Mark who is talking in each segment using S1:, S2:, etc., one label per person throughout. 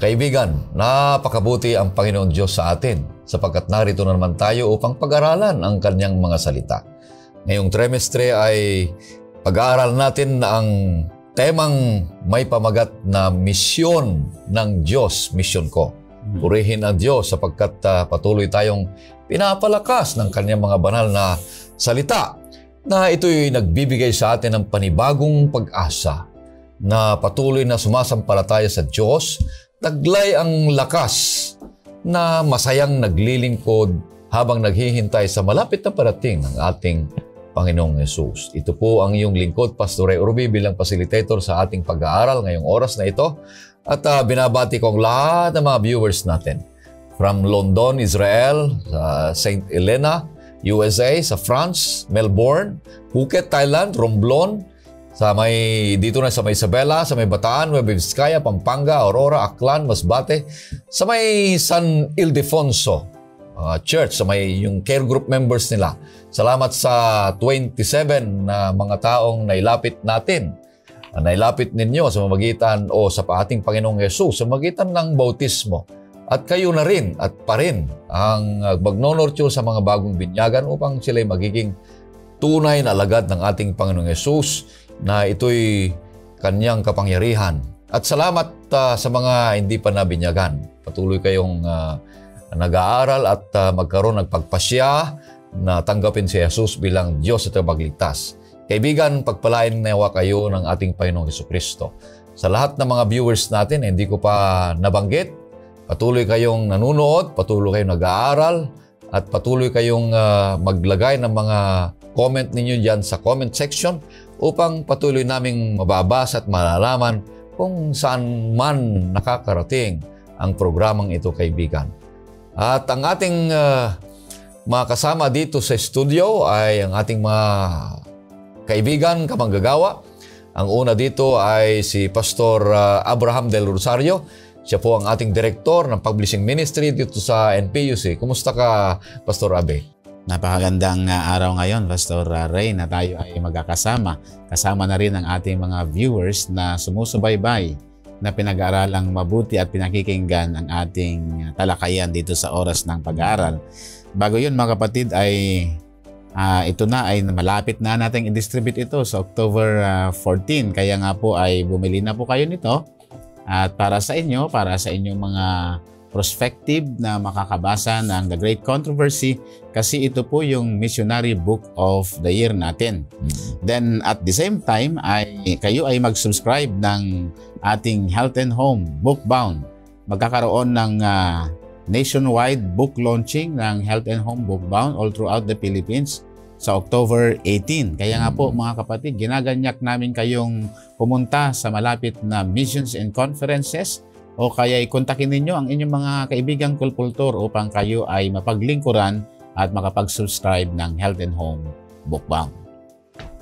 S1: Kaibigan, napakabuti ang Panginoon Diyos sa atin sapagkat narito na naman tayo upang pag-aralan ang kanyang mga salita. Ngayong trimestre ay pag-aaral natin ang temang may pamagat na misyon ng Diyos, misyon ko. Hmm. Purihin ang Diyos sapagkat uh, patuloy tayong pinapalakas ng kanyang mga banal na salita na ito'y nagbibigay sa atin ng panibagong pag-asa na patuloy na sumasampalataya sa Diyos Taglay ang lakas na masayang naglilingkod habang naghihintay sa malapit na parating ng ating Panginoong Yesus. Ito po ang iyong lingkod, Pastor Ray Urbi, bilang facilitator sa ating pag-aaral ngayong oras na ito. At uh, binabati kong lahat ng mga viewers natin from London, Israel, sa St. Helena, USA, sa France, Melbourne, Phuket, Thailand, Romblon, sa may, dito na sa may Isabela, sa may Bataan, may Vizcaya, Pampanga, Aurora, Aklan, Masbate, sa may San Ildefonso uh, Church, sa may yung care group members nila. Salamat sa 27 na mga taong nailapit natin uh, nailapit ninyo sa magitan o sa ating Panginoong Yesus sa magitan ng bautismo. At kayo na rin at pa rin ang magnonortyo sa mga bagong binyagan upang sila'y magiging tunay na alagad ng ating Panginoong Yesus na ito'y kanyang kapangyarihan. At salamat uh, sa mga hindi pa nabinyagan. Patuloy kayong uh, nag-aaral at uh, magkaroon ng pagpasya na tanggapin si Jesus bilang Diyos at Tagapagligtas. Kaibigan, pagpalain nawa kayo ng ating Panginoong Heso Kristo. Sa lahat ng mga viewers natin, hindi ko pa nabanggit, patuloy kayong nanonood, patuloy kayong nag-aaral, at patuloy kayong uh, maglagay ng mga comment ninyo dyan sa comment section upang patuloy naming mababasa at malalaman kung saan man nakakarating ang programang ito kaibigan. At ang ating uh, mga kasama dito sa studio ay ang ating mga kaibigan, kamanggagawa. Ang una dito ay si Pastor ah, Abraham Del Rosario. Siya po ang ating director ng Publishing Ministry dito sa NPUC. Kumusta ka,
S2: Pastor Abe? Napakagandang ah, araw ngayon, Pastor ah, Ray, na tayo ay magkakasama. Kasama na rin ang ating mga viewers na sumusubaybay na pinag-aaralang mabuti at pinakikinggan ang ating talakayan dito sa oras ng pag-aaral. Bago yun mga kapatid ay uh, ito na ay malapit na nating i-distribute ito sa October uh, 14. Kaya nga po ay bumili na po kayo nito at para sa inyo, para sa inyong mga prospective na makakabasa ng The Great Controversy kasi ito po yung Missionary Book of the Year natin. Mm-hmm. Then at the same time ay kayo ay mag-subscribe ng ating Health and Home Bookbound. Magkakaroon ng uh, nationwide book launching ng Health and Home Bookbound all throughout the Philippines sa October 18. Kaya nga po mm-hmm. mga kapatid, ginaganyak namin kayong pumunta sa malapit na missions and conferences o kaya ikontakin ninyo ang inyong mga kaibigang kulpultor upang kayo ay mapaglingkuran
S1: at makapag-subscribe ng Health and Home Bookbang.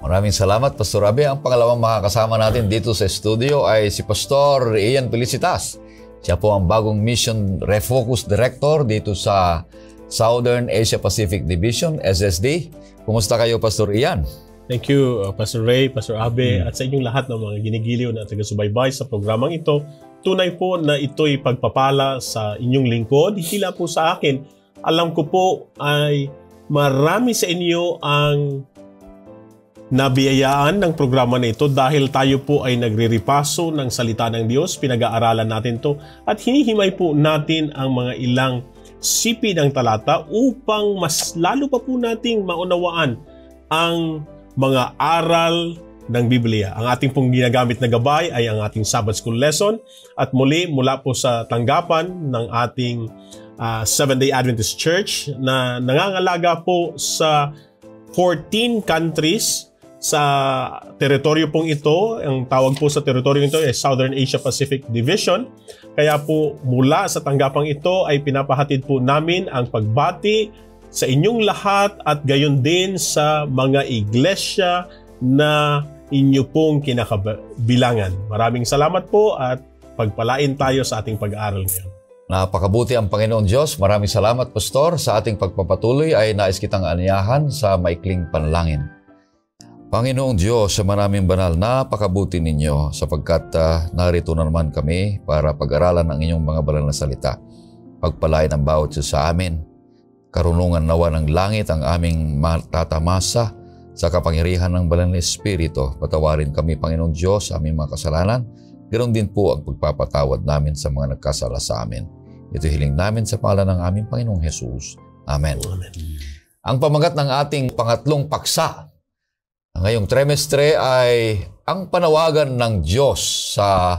S1: Maraming salamat, Pastor Rabi. Ang pangalawang makakasama natin dito sa studio ay si Pastor Ian Felicitas. Siya po ang bagong Mission Refocus Director dito sa Southern Asia Pacific Division, SSD. Kumusta kayo, Pastor Ian? Thank you, uh, Pastor Ray,
S3: Pastor Abe, mm. at sa inyong lahat ng mga ginigiliw na taga-subaybay sa programang ito Tunay po na ito'y pagpapala sa inyong lingkod, Hila po sa akin. Alam ko po ay marami sa inyo ang nabiyayaan ng programa na ito dahil tayo po ay nagre ng salita ng Diyos, pinag-aaralan natin to at hinihimay po natin ang mga ilang sipi ng talata upang mas lalo pa po nating maunawaan ang mga aral ng Biblia. Ang ating pong ginagamit na gabay ay ang ating Sabbath School lesson at muli mula po sa tanggapan ng ating uh, Seventh-day Adventist Church na nangangalaga po sa 14 countries sa teritoryo pong ito, ang tawag po sa teritoryo ito ay Southern Asia Pacific Division. Kaya po mula sa tanggapang ito ay pinapahatid po namin ang pagbati sa inyong lahat at gayon din sa mga iglesia na inyo pong kinakabilangan. Maraming salamat po at pagpalain tayo
S1: sa ating pag-aaral ngayon. Napakabuti ang Panginoon Diyos. Maraming salamat, Pastor. Sa ating pagpapatuloy ay nais kitang anyahan sa maikling panalangin. Panginoong Diyos, sa maraming banal, napakabuti ninyo sapagkat uh, narito na naman kami para pag-aralan ang inyong mga banal na salita. Pagpalain ang bawat sa amin. Karunungan nawa ng langit ang aming matatamasa sa kapangyarihan ng Banal na Espiritu, patawarin kami, Panginoong Diyos, aming mga kasalanan. Ganon din po ang pagpapatawad namin sa mga nagkasala sa amin. Ito hiling namin sa pala ng aming Panginoong Hesus. Amen. Amen. Ang pamagat ng ating pangatlong paksa ngayong trimestre ay ang panawagan ng Diyos sa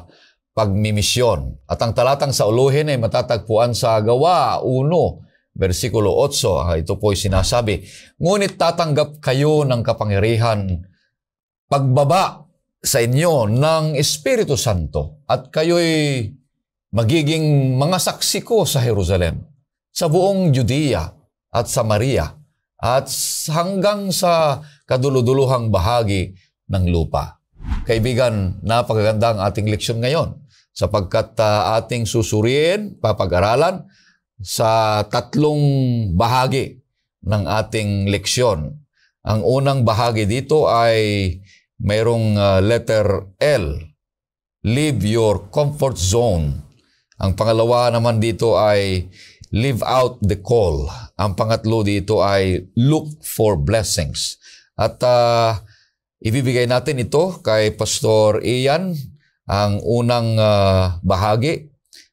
S1: pagmimisyon. At ang talatang sa uluhin ay matatagpuan sa Gawa 1, Versikulo 8, ah, ito po'y sinasabi, Ngunit tatanggap kayo ng kapangyarihan, pagbaba sa inyo ng Espiritu Santo at kayo'y magiging mga saksi ko sa Jerusalem, sa buong Judea at Samaria at hanggang sa kaduluduluhang bahagi ng lupa. Kaibigan, napakaganda ang ating leksyon ngayon sapagkat uh, ating susuriin, papag-aralan sa tatlong bahagi ng ating leksyon. Ang unang bahagi dito ay mayroong ah, letter L. Leave your comfort zone. Ang pangalawa naman dito ay live out the call. Ang pangatlo dito ay look for blessings. At uh, ibibigay natin ito kay Pastor Ian ang unang uh, bahagi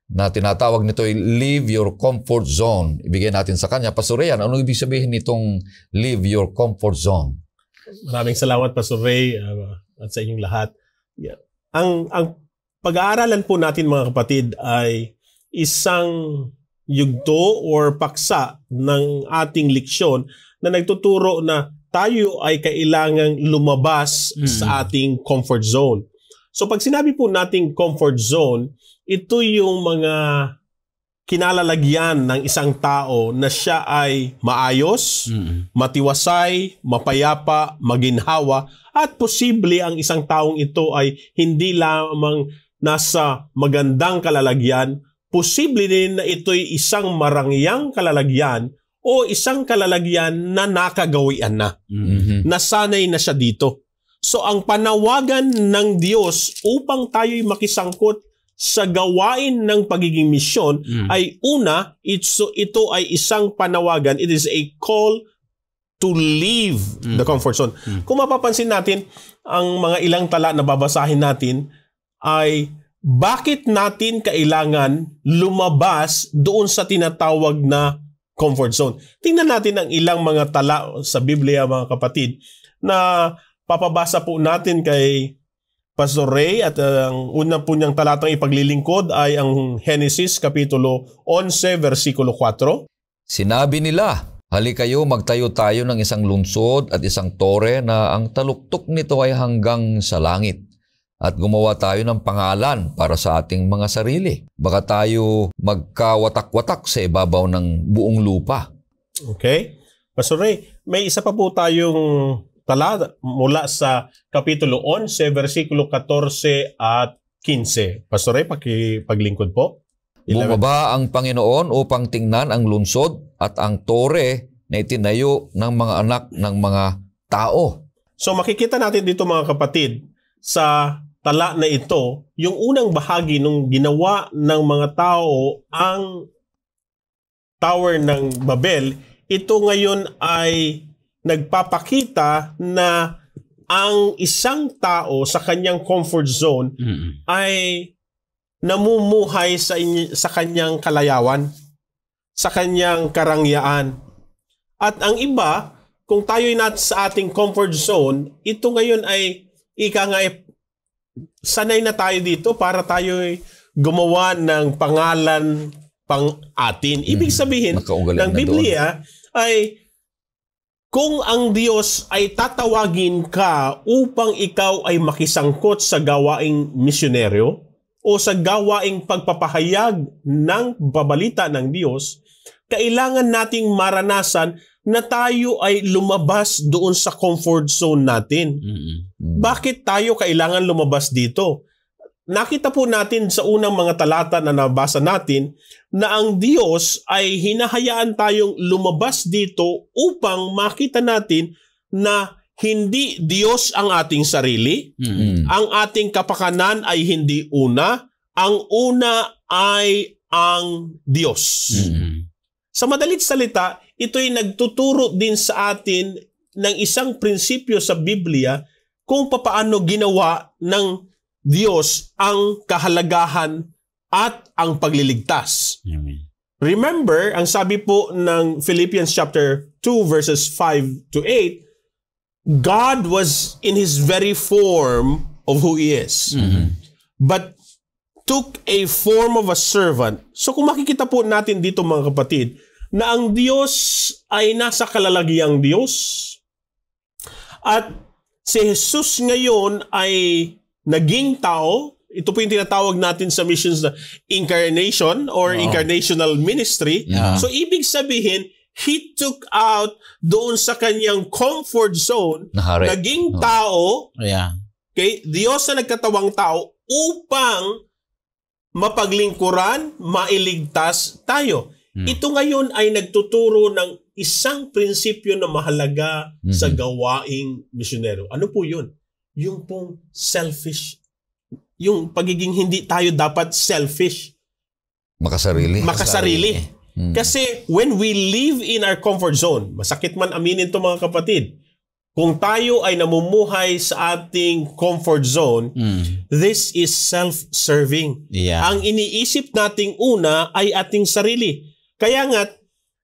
S1: na tinatawag nito ay leave your comfort zone. Ibigay natin sa kanya. Pastor Ryan, anong ibig sabihin nitong leave your comfort zone?
S3: Maraming salamat Pastor Ray uh, at sa inyong lahat. Yeah. Ang ang pag-aaralan po natin mga kapatid ay isang yugto or paksa ng ating leksyon na nagtuturo na tayo ay kailangang lumabas mm. sa ating comfort zone. So pag sinabi po nating comfort zone, ito yung mga kinalalagyan ng isang tao na siya ay maayos, mm-hmm. matiwasay, mapayapa, maginhawa at posible ang isang taong ito ay hindi lamang nasa magandang kalalagyan, posible din na ito'y isang marangyang kalalagyan o isang kalalagyan na nakagawian na. Mm-hmm. Nasanay na siya dito. So ang panawagan ng Diyos upang tayo'y makisangkot sa gawain ng pagiging misyon mm. ay una ito ito ay isang panawagan it is a call to leave mm. the comfort zone mm. kung mapapansin natin ang mga ilang tala na babasahin natin ay bakit natin kailangan lumabas doon sa tinatawag na comfort zone tingnan natin ang ilang mga tala sa Biblia mga kapatid na papabasa po natin kay Pastor Ray at uh, ang unang po niyang talatang ipaglilingkod ay ang
S1: Henesis Kapitulo 11 versikulo 4. Sinabi nila, halikayo magtayo tayo ng isang lungsod at isang tore na ang taluktok nito ay hanggang sa langit. At gumawa tayo ng pangalan para sa ating mga sarili. Baka tayo magkawatak-watak sa ibabaw ng buong lupa. Okay.
S3: Pastor Ray, may isa pa po tayong tala mula sa Kapitulo
S1: 11, versikulo 14 at 15. Pastor Ray, pakipaglingkod po. 11. Bumaba ang Panginoon upang tingnan ang lungsod at ang tore na itinayo ng mga anak ng mga tao. So makikita natin dito mga
S3: kapatid, sa tala na ito, yung unang bahagi nung ginawa ng mga tao ang Tower ng Babel, ito ngayon ay nagpapakita na ang isang tao sa kanyang comfort zone mm-hmm. ay namumuhay sa inyo, sa kanyang kalayawan, sa kanyang karangyaan. At ang iba, kung tayo not sa ating comfort zone, ito ngayon ay ika nga ay sanay na tayo dito para tayo ay gumawa ng pangalan pang atin. Ibig sabihin mm-hmm. ng Biblia doon. ay kung ang Diyos ay tatawagin ka upang ikaw ay makisangkot sa gawaing misyonaryo o sa gawaing pagpapahayag ng babalita ng Diyos, kailangan nating maranasan na tayo ay lumabas doon sa comfort zone natin. Mm-hmm. Bakit tayo kailangan lumabas dito? nakita po natin sa unang mga talata na nabasa natin na ang Diyos ay hinahayaan tayong lumabas dito upang makita natin na hindi Diyos ang ating sarili, mm-hmm. ang ating kapakanan ay hindi una, ang una ay ang Diyos. Mm-hmm. Sa madalit salita, ito'y nagtuturo din sa atin ng isang prinsipyo sa Biblia kung papaano ginawa ng Diyos ang kahalagahan at ang pagliligtas. Amen. Remember, ang sabi po ng Philippians chapter 2 verses 5 to 8, God was in his very form of who he is. Mm-hmm. But took a form of a servant. So kung makikita po natin dito mga kapatid, na ang Diyos ay nasa kalalagiang Diyos at si Jesus ngayon ay naging tao, ito po yung tinatawag natin sa missions na incarnation or oh. incarnational ministry. Yeah. So ibig sabihin, he took out doon sa kanyang comfort zone, Nahari. naging oh. tao, oh. yeah. okay, Diyos na nagkatawang tao upang mapaglingkuran, mailigtas tayo. Hmm. Ito ngayon ay nagtuturo ng isang prinsipyo na mahalaga hmm sa mm-hmm. gawaing misyonero. Ano po yun? yung pong selfish, yung pagiging hindi tayo dapat selfish.
S1: Makasarili. Makasarili. Hmm.
S3: Kasi when we live in our comfort zone, masakit man aminin to mga kapatid, kung tayo ay namumuhay sa ating comfort zone, mm. this is self-serving. Yeah. Ang iniisip nating una ay ating sarili. Kaya nga,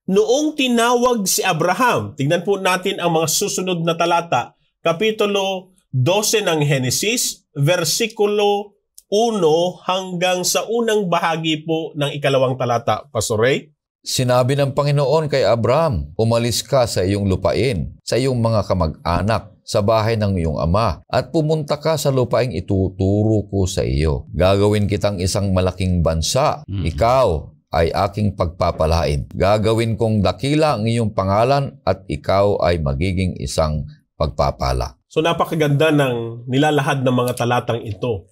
S3: noong tinawag si Abraham, tingnan po natin ang mga susunod na talata, Kapitulo 12 ng Henesis, versikulo 1 hanggang sa unang bahagi
S1: po ng ikalawang talata, Pastor Ray. Sinabi ng Panginoon kay Abraham, umalis ka sa iyong lupain, sa iyong mga kamag-anak, sa bahay ng iyong ama, at pumunta ka sa lupaing ituturo ko sa iyo. Gagawin kitang isang malaking bansa, mm. ikaw ay aking pagpapalain. Gagawin kong dakila ang iyong pangalan at ikaw ay magiging isang pagpapala.
S3: So napakaganda ng nilalahad ng mga talatang ito.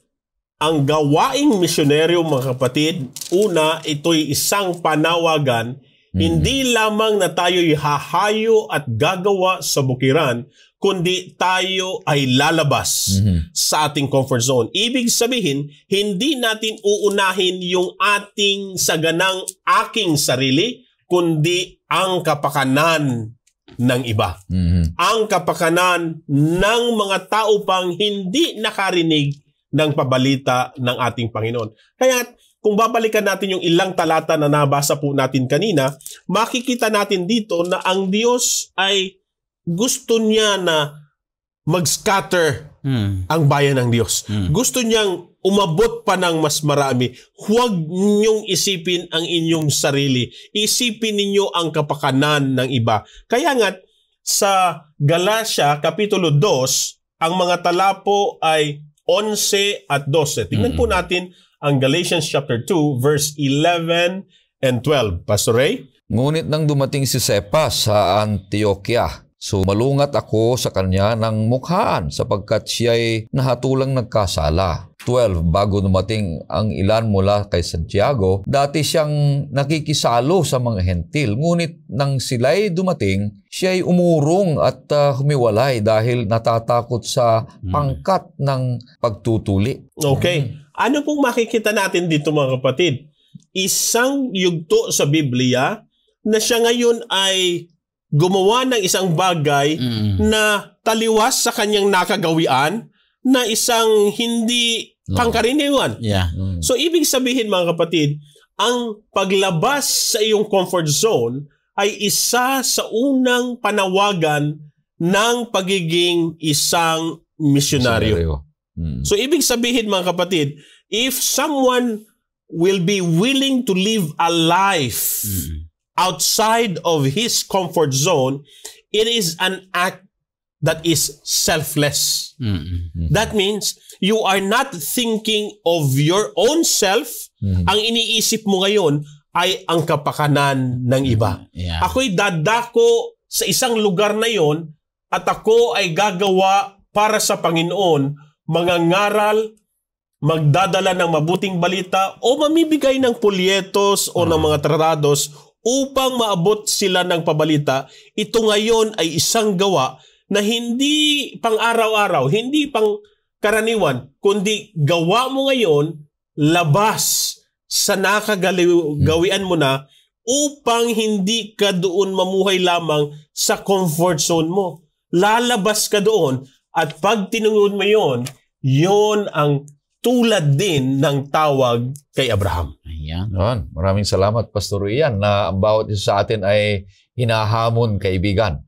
S3: Ang gawaing misyoneryo mga kapatid, una ito'y isang panawagan, mm-hmm. hindi lamang na tayo'y hahayo at gagawa sa bukiran, kundi tayo ay lalabas mm-hmm. sa ating comfort zone. Ibig sabihin, hindi natin uunahin yung ating saganang aking sarili, kundi ang kapakanan ng iba. Mm-hmm. Ang kapakanan ng mga tao pang hindi nakarinig ng pabalita ng ating Panginoon. Kaya kung babalikan natin yung ilang talata na nabasa po natin kanina, makikita natin dito na ang Diyos ay gusto niya na mag-scatter hmm. ang bayan ng Diyos. Hmm. Gusto niyang umabot pa ng mas marami. Huwag ninyong isipin ang inyong sarili. Isipin ninyo ang kapakanan ng iba. Kaya nga, sa Galatia Kapitulo 2, ang mga talapo ay 11 at 12. Tingnan po hmm. natin ang Galatians chapter 2 verse
S1: 11 and 12. Pastor Ray? Ngunit nang dumating si Cephas sa Antioquia, So malungat ako sa kanya ng mukhaan sapagkat siya'y nahatulang nagkasala. 12 bago dumating ang ilan mula kay Santiago, dati siyang nakikisalo sa mga hentil. Ngunit nang sila'y dumating, siya'y umurong at uh, humiwalay dahil natatakot sa hmm. pangkat ng pagtutuli. Okay. Ano pong makikita natin dito mga kapatid?
S3: Isang yugto sa Biblia na siya ngayon ay gumawa ng isang bagay mm. na taliwas sa kanyang nakagawian na isang hindi no. pangkaraniwan.
S4: Yeah. Mm. So
S3: ibig sabihin mga kapatid, ang paglabas sa iyong comfort zone ay isa sa unang panawagan ng pagiging isang misyonaryo. Mm. So ibig sabihin mga kapatid, if someone will be willing to live a life mm outside of his comfort zone, it is an act that is selfless.
S4: Mm-hmm.
S3: That means you are not thinking of your own self. Mm-hmm. Ang iniisip mo ngayon ay ang kapakanan ng iba. Mm-hmm. Yeah. Ako'y dadako sa isang lugar na yon at ako ay gagawa para sa Panginoon, mangangaral, magdadala ng mabuting balita o mamibigay ng pulyetos o ng mm-hmm. mga tratados upang maabot sila ng pabalita, ito ngayon ay isang gawa na hindi pang araw-araw, hindi pang karaniwan, kundi gawa mo ngayon labas sa nakagawian mo na upang hindi ka doon mamuhay lamang sa comfort zone mo. Lalabas ka doon at pag tinungon mo yon,
S1: yon ang tulad din ng tawag kay Abraham. Yan. Yan. Maraming salamat, Pastor Ian, na ang bawat isa sa atin ay hinahamon, kaibigan.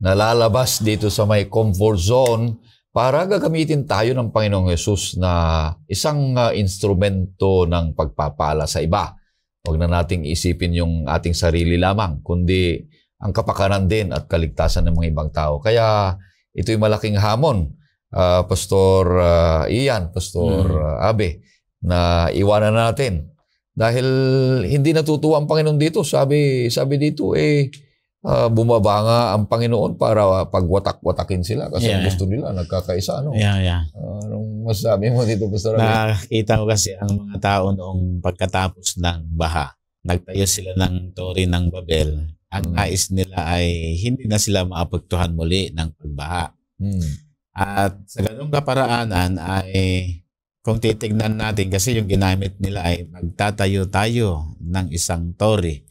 S1: Nalalabas dito sa may comfort zone para gagamitin tayo ng Panginoong Yesus na isang uh, instrumento ng pagpapala sa iba. Huwag na nating isipin yung ating sarili lamang, kundi ang kapakanan din at kaligtasan ng mga ibang tao. Kaya ito'y malaking hamon, uh, Pastor uh, Ian, Pastor mm. uh, Abe, na iwanan natin dahil hindi natutuwa ang Panginoon dito. Sabi, sabi dito, eh, uh, bumaba nga ang Panginoon para pagwatak-watakin sila kasi yeah, gusto nila nagkakaisa. Ano? Yeah, yeah. Uh, anong masabi mo dito, Pastor Rabi?
S2: Nakita ko kasi ang mga tao noong pagkatapos ng baha, nagtayo sila ng tori ng Babel. Ang hmm. nais nila ay hindi na sila maapektuhan muli ng pagbaha. Hmm. At sa ganong kaparaanan ay kung titignan natin kasi yung ginamit nila ay magtatayo tayo ng isang tori.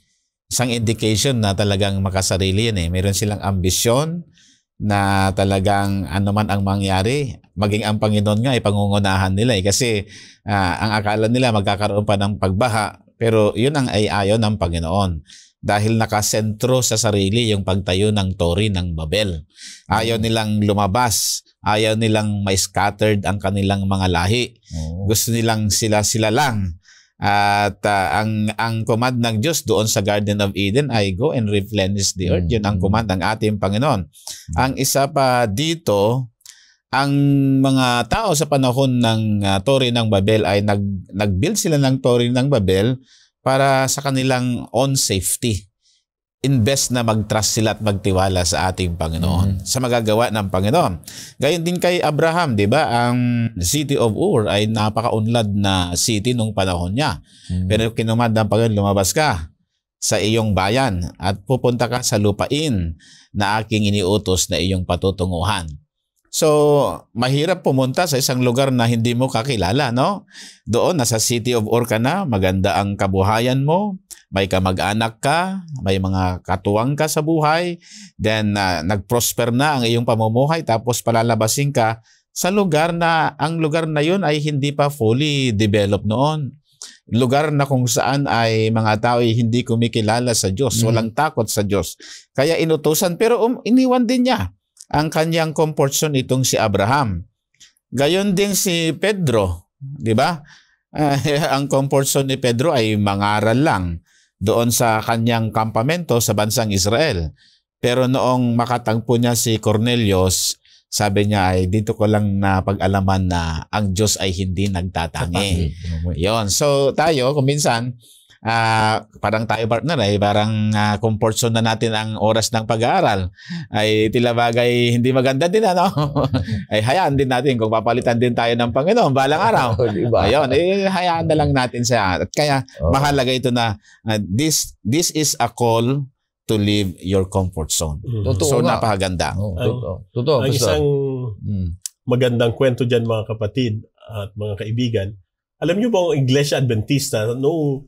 S2: Isang indication na talagang makasarili yan eh. Meron silang ambisyon na talagang ano man ang mangyari, maging ang Panginoon nga ay pangungunahan nila eh. Kasi uh, ang akala nila magkakaroon pa ng pagbaha pero yun ang ay ayaw ng Panginoon dahil nakasentro sa sarili yung pagtayo ng Tori ng Babel. Ayaw mm. nilang lumabas, ayaw nilang ma-scattered ang kanilang mga lahi. Gusto nilang sila-sila lang. At uh, ang ang command ng Diyos doon sa Garden of Eden ay go and replenish the earth. Yun ang mm. command ng ating Panginoon. Mm. Ang isa pa dito, ang mga tao sa panahon ng uh, Tori ng Babel ay nag nagbuild sila ng Tori ng Babel para sa kanilang own safety. Invest na mag-trust sila at magtiwala sa ating Panginoon, mm-hmm. sa magagawa ng Panginoon. Gayon din kay Abraham, di ba? Ang city of Ur ay napaka-unlad na city nung panahon niya. Mm-hmm. Pero kinumad ng Panginoon, lumabas ka sa iyong bayan at pupunta ka sa lupain na aking iniutos na iyong patutunguhan. So, mahirap pumunta sa isang lugar na hindi mo kakilala, no? Doon, nasa City of Orca na, maganda ang kabuhayan mo, may kamag-anak ka, may mga katuwang ka sa buhay, then uh, nag-prosper na ang iyong pamumuhay, tapos palalabasin ka sa lugar na ang lugar na yun ay hindi pa fully developed noon. Lugar na kung saan ay mga tao ay hindi kumikilala sa Diyos, mm. walang takot sa Diyos. Kaya inutusan pero um, iniwan din niya ang kanyang comfort zone itong si Abraham. Gayon din si Pedro, di ba? Eh, ang comfort zone ni Pedro ay mangaral lang doon sa kanyang kampamento sa bansang Israel. Pero noong makatangpo niya si Cornelius, sabi niya ay dito ko lang na pag-alaman na ang Diyos ay hindi nagtatangi. Yon. So tayo, kuminsan, minsan, uh, parang tayo partner ay ano, eh, parang uh, comfort zone na natin ang oras ng pag-aaral ay tila bagay hindi maganda din ano ay hayaan din natin kung papalitan din tayo ng Panginoon balang araw oh, diba? ayun eh, hayaan na lang natin siya at kaya oh. mahalaga ito na uh, this this is a call to leave your comfort zone. Mm.
S4: Totoo so nga. napakaganda. Oh, totoo. Totoo. Ang isang
S3: mm. magandang kwento diyan mga kapatid at mga kaibigan. Alam niyo ba ang Iglesia Adventista noong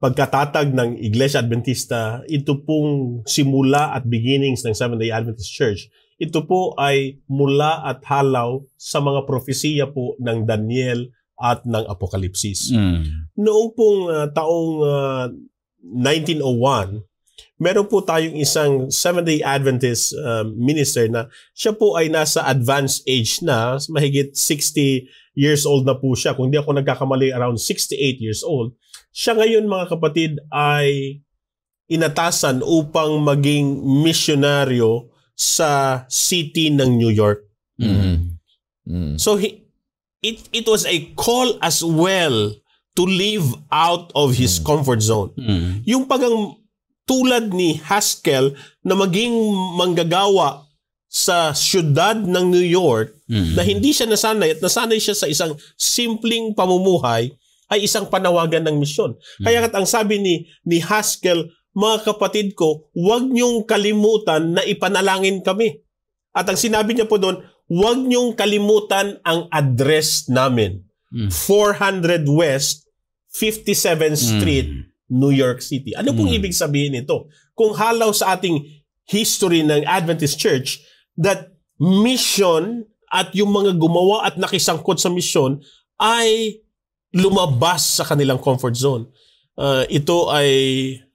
S3: pagkatatag ng Iglesia Adventista, ito pong simula at beginnings ng Seventh-day Adventist Church, ito po ay mula at halaw sa mga propesiya po ng Daniel at ng Apokalipsis. Mm. Noong pong uh, taong uh, ah, 1901, meron po tayong isang Seventh-day Adventist uh, minister na siya po ay nasa advanced age na, mahigit 60 years old na po siya. Kung hindi ako nagkakamali, around 68 years old. Siya ngayon mga kapatid ay inatasan upang maging misyonaryo sa city ng New York. Mm-hmm. Mm-hmm. So he, it it was a call as well to live out of his mm-hmm. comfort zone. Mm-hmm. Yung pagang tulad ni Haskell na maging manggagawa sa syudad ng New York mm-hmm. na hindi siya nasanay at nasanay siya sa isang simpleng pamumuhay ay isang panawagan ng misyon. Kaya kat hmm. ang sabi ni, ni Haskell, mga kapatid ko, huwag niyong kalimutan na ipanalangin kami. At ang sinabi niya po doon, huwag niyong kalimutan ang address namin. Mm. 400 West, 57th hmm. Street, mm. New York City. Ano pong mm. ibig sabihin nito? Kung halaw sa ating history ng Adventist Church, that mission at yung mga gumawa at nakisangkot sa mission ay lumabas sa kanilang comfort zone. Uh, ito ay,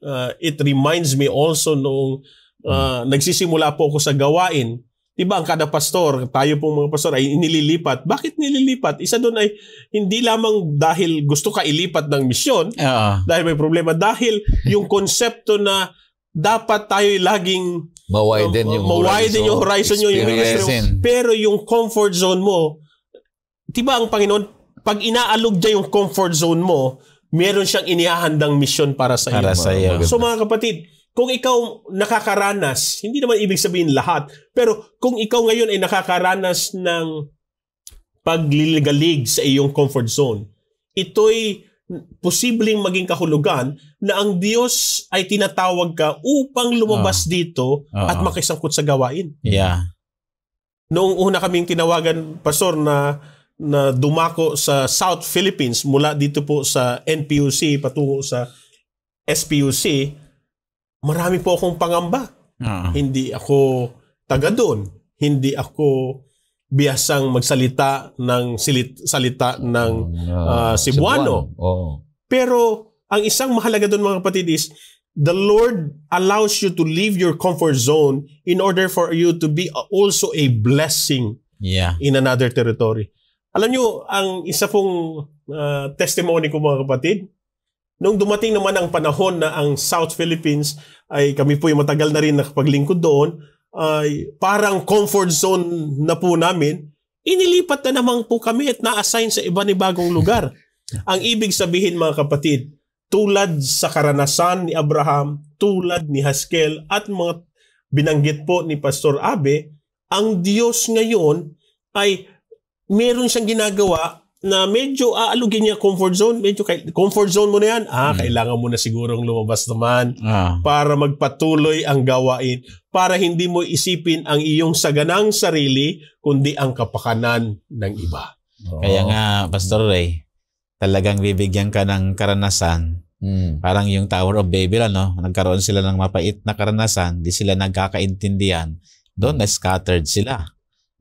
S3: uh, it reminds me also noong uh, nagsisimula po ako sa gawain, Diba ang kada pastor, tayo pong mga pastor ay inililipat. Bakit nililipat? Isa doon ay hindi lamang dahil gusto ka ilipat ng misyon, uh dahil may problema. Dahil yung konsepto na dapat tayo laging mawiden um, yung, horizon, yung horizon nyo, yung, yung pero yung comfort zone mo, diba ang Panginoon, pag inaalog niya yung comfort zone mo, meron siyang inihahandang misyon para sa para iyo. Sa iyo. So mga kapatid, kung ikaw nakakaranas, hindi naman ibig sabihin lahat, pero kung ikaw ngayon ay nakakaranas ng pagliligalig sa iyong comfort zone, ito'y posibleng maging kahulugan na ang Diyos ay tinatawag ka upang lumabas oh. dito oh. at makisangkot sa gawain. Yeah. Noong una kaming tinawagan, Pastor, na na dumako sa South Philippines mula dito po sa NPUC patungo sa SPUC, marami po akong pangamba. Uh-huh. Hindi ako taga doon. Hindi ako biyasang magsalita ng silit, salita ng uh, Cebuano. Cebuano. Oh. Pero ang isang mahalaga doon mga kapatid is the Lord allows you to leave your comfort zone in order for you to be also a blessing yeah. in another territory. Alam nyo, ang isa pong uh, testimony ko mga kapatid, nung dumating naman ang panahon na ang South Philippines, ay kami po yung matagal na rin nakapaglingkod doon, ay parang comfort zone na po namin, inilipat na naman po kami at na-assign sa iba ni bagong lugar. ang ibig sabihin mga kapatid, tulad sa karanasan ni Abraham, tulad ni Haskell at mga binanggit po ni Pastor Abe, ang Diyos ngayon ay meron siyang ginagawa na medyo aalugin niya comfort zone. Medyo kay, comfort zone mo na yan. Ah, mm. kailangan mo na sigurong lumabas naman ah. para magpatuloy ang gawain. Para hindi mo isipin ang iyong saganang sarili, kundi ang kapakanan ng iba. Oh. Kaya
S2: nga, Pastor Ray, talagang bibigyan ka ng karanasan. Mm. Parang yung Tower of Babel, ano? Nagkaroon sila ng mapait na karanasan. Di sila nagkakaintindihan. Doon, na-scattered sila.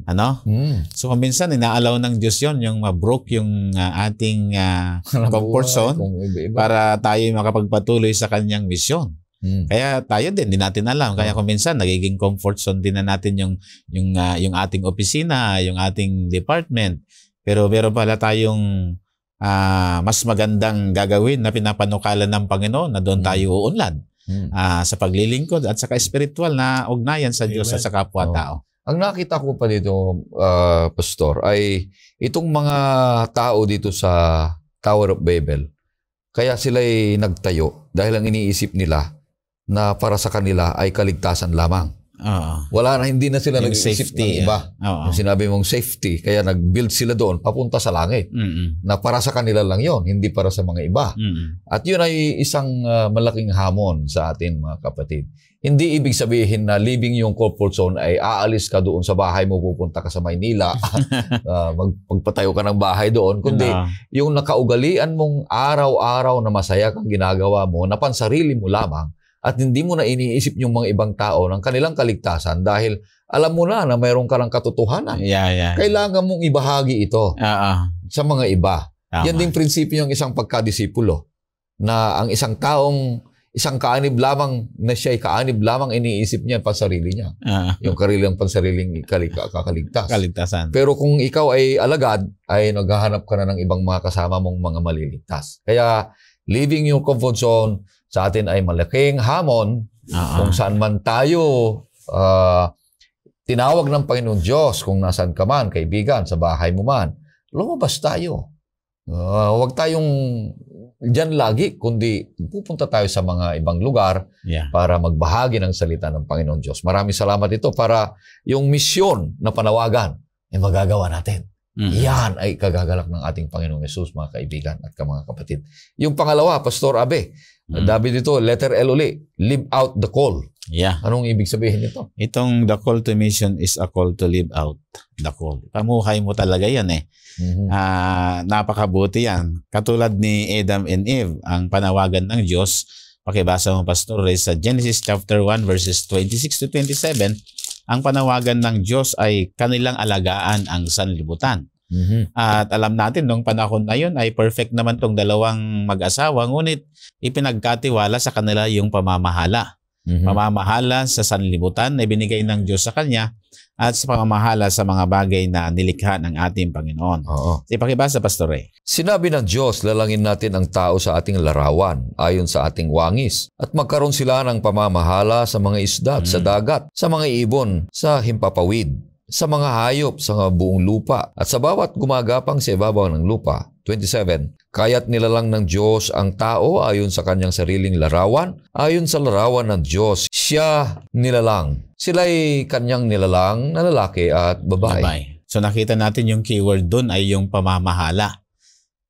S2: Ano? Mm. So minsan inaalaw ng Diyos 'yon yung ma-broke yung uh, ating uh, comfort zone para tayo makapagpatuloy sa kanyang misyon. Mm. Kaya tayo din, hindi natin alam. Kaya kung minsan, nagiging comfort zone din na natin yung, yung, uh, yung ating opisina, yung ating department. Pero meron pala tayong uh, mas magandang gagawin na pinapanukalan ng Panginoon na doon mm. tayo uunlad mm. uh, sa paglilingkod at saka spiritual na ugnayan sa Amen. Diyos at sa kapwa-tao. Oh.
S1: Ang nakita ko pa dito, uh, Pastor, ay itong mga tao dito sa Tower of Babel, kaya sila ay nagtayo dahil ang iniisip nila na para sa kanila ay kaligtasan lamang. uh Wala na, hindi na sila nag-iisip safety, ng iba. uh sinabi mong safety, kaya nag-build sila doon papunta sa langit. Mm-hmm. Na para sa kanila lang yon hindi para sa mga iba. Mm-hmm. At yun ay isang uh, malaking hamon sa atin mga kapatid hindi ibig sabihin na leaving yung comfort zone ay aalis ka doon sa bahay mo, pupunta ka sa Maynila, uh, ah, magpagpatayo ka ng bahay doon. Kundi yeah. yung nakaugalian mong araw-araw na masaya kang ginagawa mo, napansarili mo lamang, at hindi mo na iniisip yung mga ibang tao ng kanilang kaligtasan dahil alam mo na na mayroon ka ng katotohanan. Yeah, yeah. Kailangan mong ibahagi ito uh-uh. sa mga iba. Tama. Yan din prinsipyo ng isang pagkadisipulo na ang isang taong isang kaanib lamang na siya, kaanib lamang iniisip niya pa sarili niya. Ah. Yung karilang pansariling kalika, kakaligtas. Kaligtasan. Pero kung ikaw ay alagad, ay naghahanap ka na ng ibang mga kasama mong mga maliligtas. Kaya leaving your comfort zone sa atin ay malaking hamon uh-huh. kung saan man tayo uh, tinawag ng Panginoon Diyos kung nasan ka man, kaibigan, sa bahay mo man. Lumabas tayo. Uh, huwag tayong dyan lagi, kundi pupunta tayo sa mga ibang lugar yeah. para magbahagi ng salita ng Panginoon Diyos. Maraming salamat ito para yung misyon na panawagan ay magagawa natin. Mm-hmm. Yan ay kagagalak ng ating Panginoong Yesus, mga kaibigan at ka mga kapatid. Yung pangalawa, Pastor Abe, mm-hmm. dabi dito, letter L uli, live out the call. Yeah. Anong ibig sabihin nito? Itong the
S2: call to mission is a call to live out the call. Pamuhay mo talaga yan eh. Mm-hmm. Uh, napakabuti yan. Katulad ni Adam and Eve, ang panawagan ng Diyos, pakibasa mo Pastor Ray sa Genesis chapter 1 verses 26 to 27, ang panawagan ng Diyos ay kanilang alagaan ang sanlibutan. Mm-hmm. At alam natin, nung panahon na yun ay perfect naman tong dalawang mag-asawa, ngunit ipinagkatiwala sa kanila yung pamamahala. Mm-hmm. Pamamahala sa sanlibutan na binigay ng Diyos sa kanya at sa pamamahala sa mga bagay na nilikha ng ating Panginoon. Oo.
S1: Ipakibasa, Pastor Ray. Sinabi ng Diyos, lalangin natin ang tao sa ating larawan ayon sa ating wangis at magkaroon sila ng pamamahala sa mga isda mm-hmm. sa dagat, sa mga ibon, sa himpapawid sa mga hayop sa buong lupa at sa bawat gumagapang sa ibabaw ng lupa. 27. Kaya't nilalang ng Diyos ang tao ayon sa kanyang sariling larawan, ayon sa larawan ng Diyos, siya nilalang. Sila'y kanyang nilalang na lalaki at babae. babae. So nakita natin yung keyword doon ay yung
S2: pamamahala.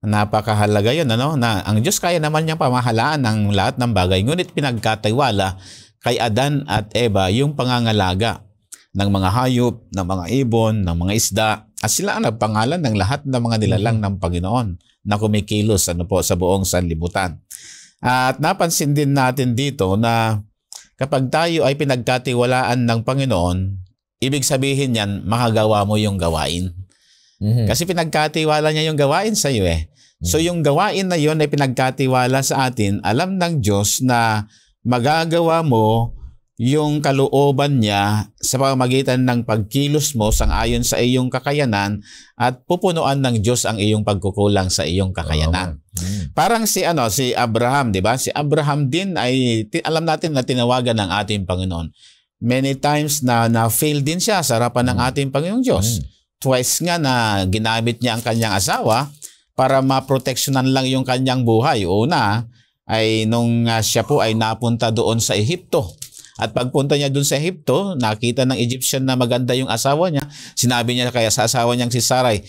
S2: Napakahalaga yun, ano? Na ang Diyos kaya naman niyang pamahalaan ng lahat ng bagay. Ngunit pinagkatiwala kay Adan at Eva yung pangangalaga ng mga hayop, ng mga ibon, ng mga isda, at sila ang nagpangalan ng lahat ng mga nilalang mm-hmm. ng Panginoon na kumikilos ano po, sa buong sanlibutan. At napansin din natin dito na kapag tayo ay pinagkatiwalaan ng Panginoon, ibig sabihin yan, makagawa mo yung gawain. Mm-hmm. Kasi pinagkatiwala niya yung gawain sa iyo eh. Mm-hmm. So yung gawain na yon ay pinagkatiwala sa atin, alam ng Diyos na magagawa mo yung kalooban niya sa pamamagitan ng pagkilos mo sang ayon sa iyong kakayanan at pupunuan ng Diyos ang iyong pagkukulang sa iyong kakayanan. Oh. Hmm. Parang si ano si Abraham, 'di ba? Si Abraham din ay alam natin na tinawagan ng ating Panginoon. Many times na na-fail din siya sa harapan ng hmm. ating Panginoong Diyos. Hmm. Twice nga na ginamit niya ang kanyang asawa para maproteksyonan lang yung kanyang buhay. Una ay nung uh, siya po ay napunta doon sa Ehipto at pagpunta niya dun sa Egypto, nakita ng Egyptian na maganda yung asawa niya. Sinabi niya kaya sa asawa niyang si Saray,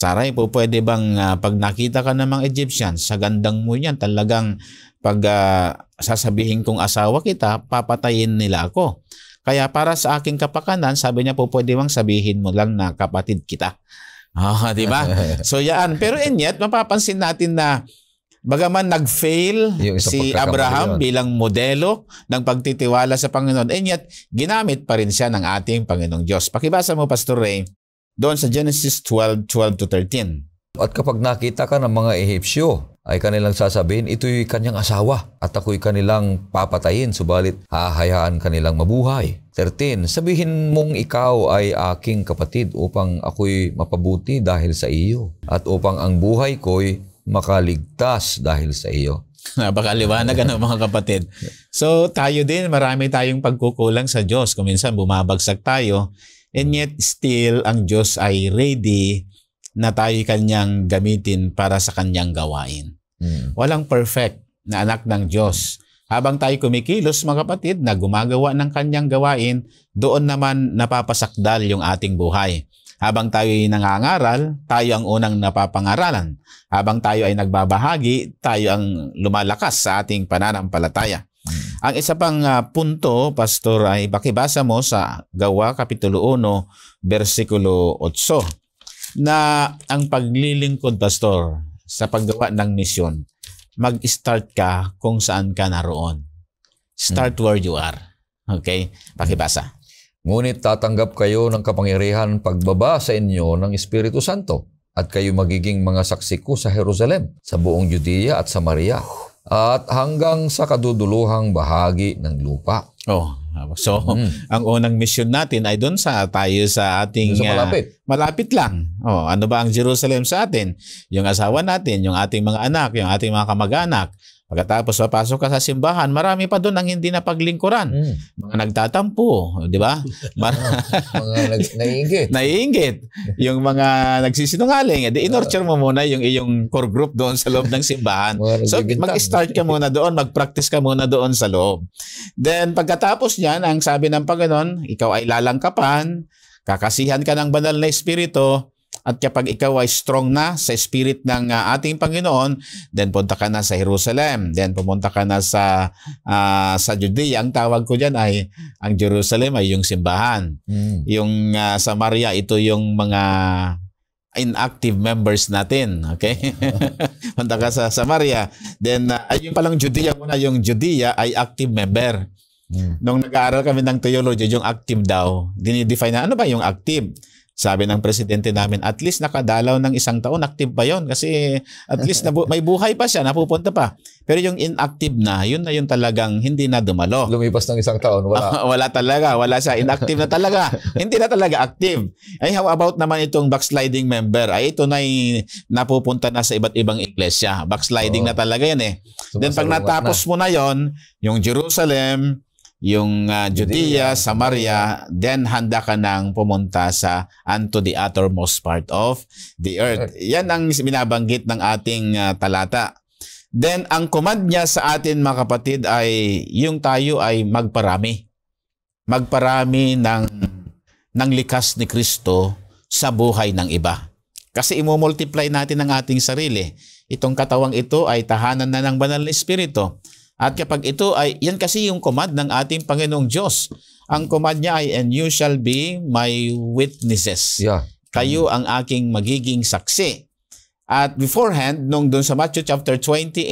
S2: Saray, po pwede bang uh, pag nakita ka ng mga Egyptian, sa gandang mo niyan, talagang pag uh, sasabihin kong asawa kita, papatayin nila ako. Kaya para sa aking kapakanan, sabi niya po pwede bang sabihin mo lang na kapatid kita. Ah, oh, di ba? so yan. Pero and yet, mapapansin natin na Bagaman nagfail si Abraham bilang modelo ng pagtitiwala sa Panginoon, and yet ginamit pa rin siya ng ating
S1: Panginoong Diyos. Pakibasa mo, Pastor Ray, doon sa Genesis 12, 12 to 13. At kapag nakita ka ng mga Ehipsyo, ay kanilang sasabihin, ito'y kanyang asawa at ako'y kanilang papatayin, subalit hahayaan kanilang mabuhay. 13. Sabihin mong ikaw ay aking kapatid upang ako'y mapabuti dahil sa iyo at upang ang buhay ko'y makaligtas dahil sa iyo. Napakaliwanag ano mga
S2: kapatid. So tayo din, marami tayong pagkukulang sa Diyos. Kuminsan bumabagsak tayo, and yet still ang Diyos ay ready na tayo kanyang gamitin para sa kanyang gawain. Mm. Walang perfect na anak ng Diyos. Habang tayo kumikilos mga kapatid na gumagawa ng kanyang gawain, doon naman napapasakdal yung ating buhay. Habang tayo ay nangangaral, tayo ang unang napapangaralan. Habang tayo ay nagbabahagi, tayo ang lumalakas sa ating pananampalataya. Hmm. Ang isa pang uh, punto, Pastor, ay bakibasa mo sa Gawa Kapitulo 1, versikulo 8, na ang paglilingkod, Pastor, sa paggawa ng misyon, mag-start ka kung saan ka
S1: naroon. Start hmm. where you are. Okay? Pakibasa. Ngunit tatanggap kayo ng kapangyarihan pagbaba sa inyo ng Espiritu Santo at kayo magiging mga saksi ko sa Jerusalem, sa buong Judea at Samaria at hanggang sa kaduduluhang bahagi ng lupa. Oh, so mm. ang unang mission natin ay
S2: doon sa tayo sa ating sa malapit. Uh, malapit lang. Hmm. Oh, ano ba ang Jerusalem sa atin? Yung asawa natin, yung ating mga anak, yung ating mga kamag-anak Pagkatapos papasok ka sa simbahan, marami pa doon ang hindi napaglingkuran. Mm. Mga nagtatampo, di ba? Mar- mga nag- naiingit. naiingit. Yung mga nagsisinungaling, edi eh, inorture mo muna yung iyong core group doon sa loob ng simbahan. so mag-start ka muna doon, mag-practice ka muna doon sa loob. Then pagkatapos niyan, ang sabi ng Panginoon, ikaw ay lalangkapan, kakasihan ka ng banal na espiritu, at kapag ikaw ay strong na sa spirit ng uh, ating Panginoon, then punta ka na sa Jerusalem. Then pumunta ka na sa uh, sa Judea. Ang tawag ko diyan ay ang Jerusalem ay yung simbahan. Mm. Yung uh, Samaria ito yung mga inactive members natin. Okay? Punta ka sa Samaria. Then, uh, ayun palang Judea muna. Yung Judea ay active member. Mm. Nung nag-aaral kami ng theology, yung active daw, dinidefine na ano ba yung active? Sabi ng presidente namin, at least nakadalaw ng isang taon, active pa yon kasi at least nabu- may buhay pa siya, napupunta pa. Pero yung inactive na, yun na yung talagang hindi na dumalo. Lumipas ng isang taon, wala. wala talaga, wala siya. Inactive na talaga. hindi na talaga active. Ay, how about naman itong backsliding member? Ay, ito na napupunta na sa iba't ibang iglesia. Backsliding Oo. na talaga yan eh. Sumasalungat Then pag natapos na. mo na yon, yung Jerusalem, yung uh, Judea, Samaria, then handa ka nang pumunta sa unto the uttermost part of the earth. Yan ang binabanggit ng ating uh, talata. Then ang command niya sa atin mga kapatid ay yung tayo ay magparami. Magparami ng ng likas ni Kristo sa buhay ng iba. Kasi imumultiply natin ang ating sarili. Itong katawang ito ay tahanan na ng banal na espiritu at kapag ito ay, yan kasi yung command ng ating Panginoong Diyos. Ang command niya ay, and you shall be my witnesses. Yeah. Kayo ang aking magiging saksi. At beforehand, nung doon sa Matthew chapter 28,